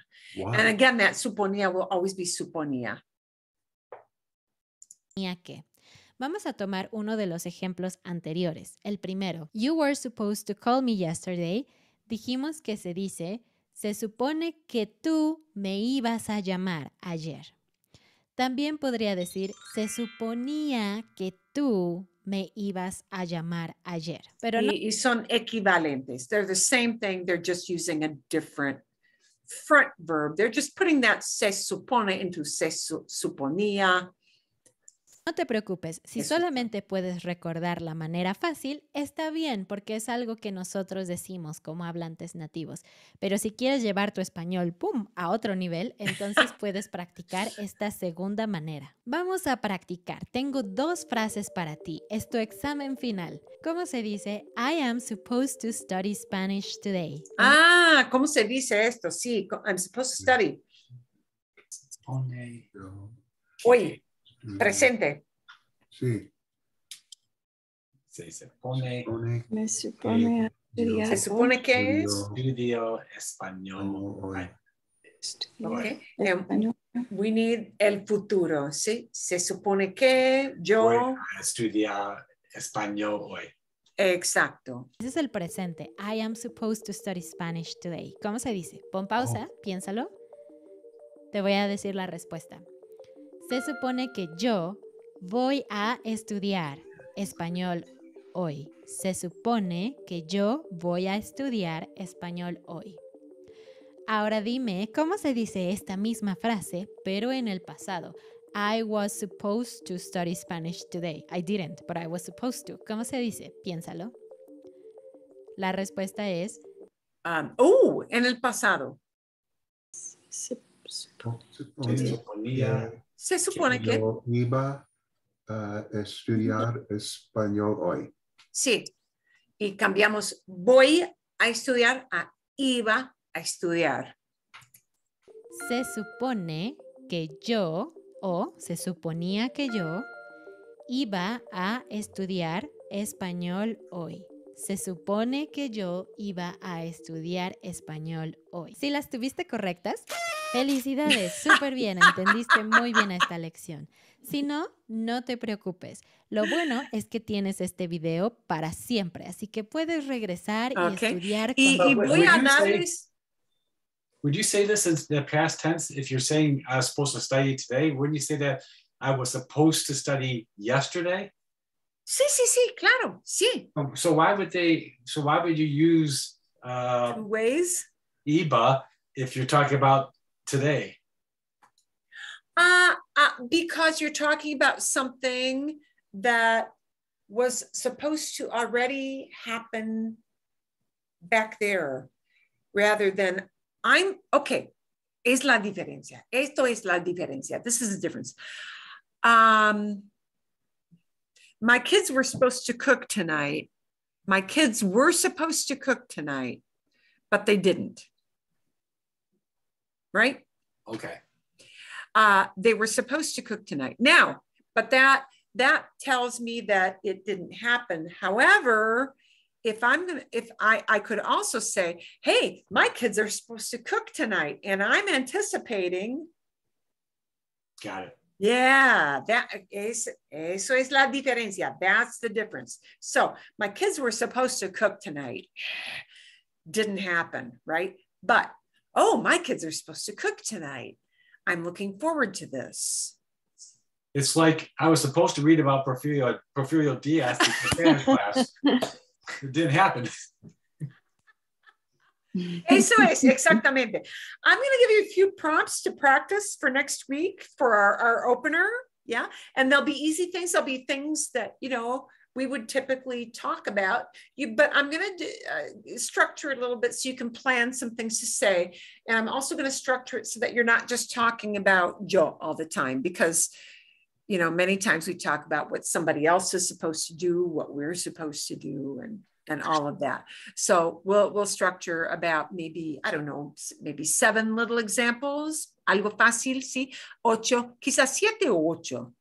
And again, that suponía will always be suponía que. Vamos a tomar uno de los ejemplos anteriores. El primero, You were supposed to call me yesterday. Dijimos que se dice, se supone que tú me ibas a llamar ayer. También podría decir, se suponía que tú me ibas a llamar ayer. Pero y, son equivalentes. They're the same thing, they're just using a different front verb. They're just putting that se supone into se suponía no te preocupes, si solamente puedes recordar la manera fácil, está bien porque es algo que nosotros decimos como hablantes nativos. Pero si quieres llevar tu español, ¡pum!, a otro nivel, entonces puedes practicar esta segunda manera. Vamos a practicar. Tengo dos frases para ti. Es tu examen final. ¿Cómo se dice? I am supposed to study Spanish today. Ah, ¿cómo se dice esto? Sí, I'm supposed to study. Hoy. Presente. Sí. se pone. Me supone. Se supone que es. Estudio español. hoy. we need el futuro, ¿sí? Se supone que yo... Estudio español hoy. Exacto. Ese es el presente. I am supposed to study Spanish today. ¿Cómo se dice? Pon pausa, oh. piénsalo. Te voy a decir la respuesta se supone que yo voy a estudiar español hoy. Se supone que yo voy a estudiar español hoy. Ahora dime cómo se dice esta misma frase, pero en el pasado. I was supposed to study Spanish today. I didn't, but I was supposed to. ¿Cómo se dice? Piénsalo. La respuesta es. Ah, oh, en el pasado. Suponía. Se supone que... Yo iba a estudiar español hoy. Sí, y cambiamos voy a estudiar a iba a estudiar. Se supone que yo, o se suponía que yo, iba a estudiar español hoy. Se supone que yo iba a estudiar español hoy. Si las tuviste correctas, Felicidades, súper bien, entendiste muy bien esta lección. Si no, no te preocupes. Lo bueno es que tienes este video para siempre, así que puedes regresar y estudiar. Y, y voy a darles... Would you say this in the past tense? If you're saying I was supposed to study today, wouldn't you say that I was supposed to study yesterday? Sí, sí, sí, claro, sí. Um, so why would they? So why would you use uh, ways? IBA if you're talking about today? Uh, uh, because you're talking about something that was supposed to already happen back there rather than I'm okay. Es la diferencia. Esto es la diferencia. This is the difference. Um, my kids were supposed to cook tonight. My kids were supposed to cook tonight, but they didn't right? Okay. Uh, they were supposed to cook tonight. Now, but that that tells me that it didn't happen. However, if I'm gonna, if I I could also say, hey, my kids are supposed to cook tonight, and I'm anticipating. Got it. Yeah, that is eso es la diferencia. That's the difference. So my kids were supposed to cook tonight. Didn't happen, right? But oh, my kids are supposed to cook tonight. I'm looking forward to this. It's like I was supposed to read about Porfirio, Porfirio Diaz in Spanish class. It didn't happen. Eso es, exactamente. I'm going to give you a few prompts to practice for next week for our, our opener. Yeah. And they'll be easy things. They'll be things that, you know, we would typically talk about you but i'm going to uh, structure it a little bit so you can plan some things to say and i'm also going to structure it so that you're not just talking about yo all the time because you know many times we talk about what somebody else is supposed to do what we're supposed to do and and all of that so we'll we'll structure about maybe i don't know maybe seven little examples algo fácil sí ocho quizás siete o ocho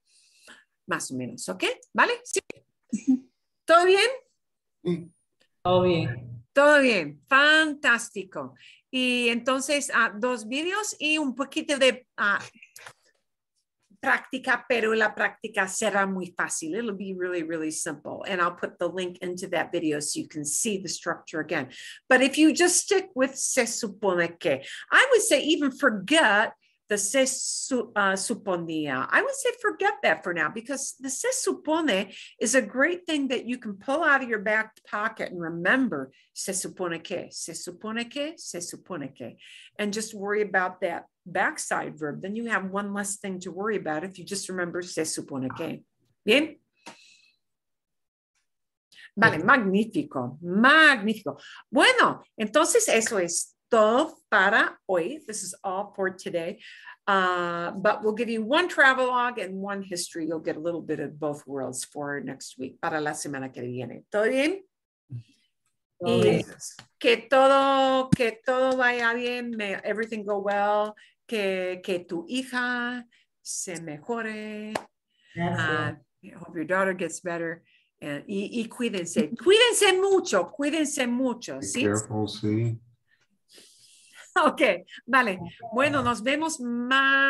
más o menos ok vale sí ¿Todo bien? Todo bien. Todo bien, fantástico. Y entonces, uh, dos vídeos y un poquito de uh, práctica, pero la práctica será muy fácil. It'll be really, really simple. And I'll put the link into that video so you can see the structure again. But if you just stick with se supone que, I would say even forget the se su, uh, suponía. I would say forget that for now because the se supone is a great thing that you can pull out of your back pocket and remember se supone que, se supone que, se supone que, and just worry about that backside verb. Then you have one less thing to worry about if you just remember se supone que. Bien? Vale, magnífico, magnífico. Bueno, entonces eso es todo para hoy. This is all for today. Uh, but we'll give you one travelogue and one history. You'll get a little bit of both worlds for next week, para la semana que viene. ¿Todo bien? Oh, yes. que todo, que todo vaya bien, may everything go well, que, que tu hija se mejore. Uh, hope your daughter gets better. And, uh, y, y cuídense, cuídense mucho, cuídense mucho. Be ¿sí? Careful, sí. ok, vale. Bueno, nos vemos más.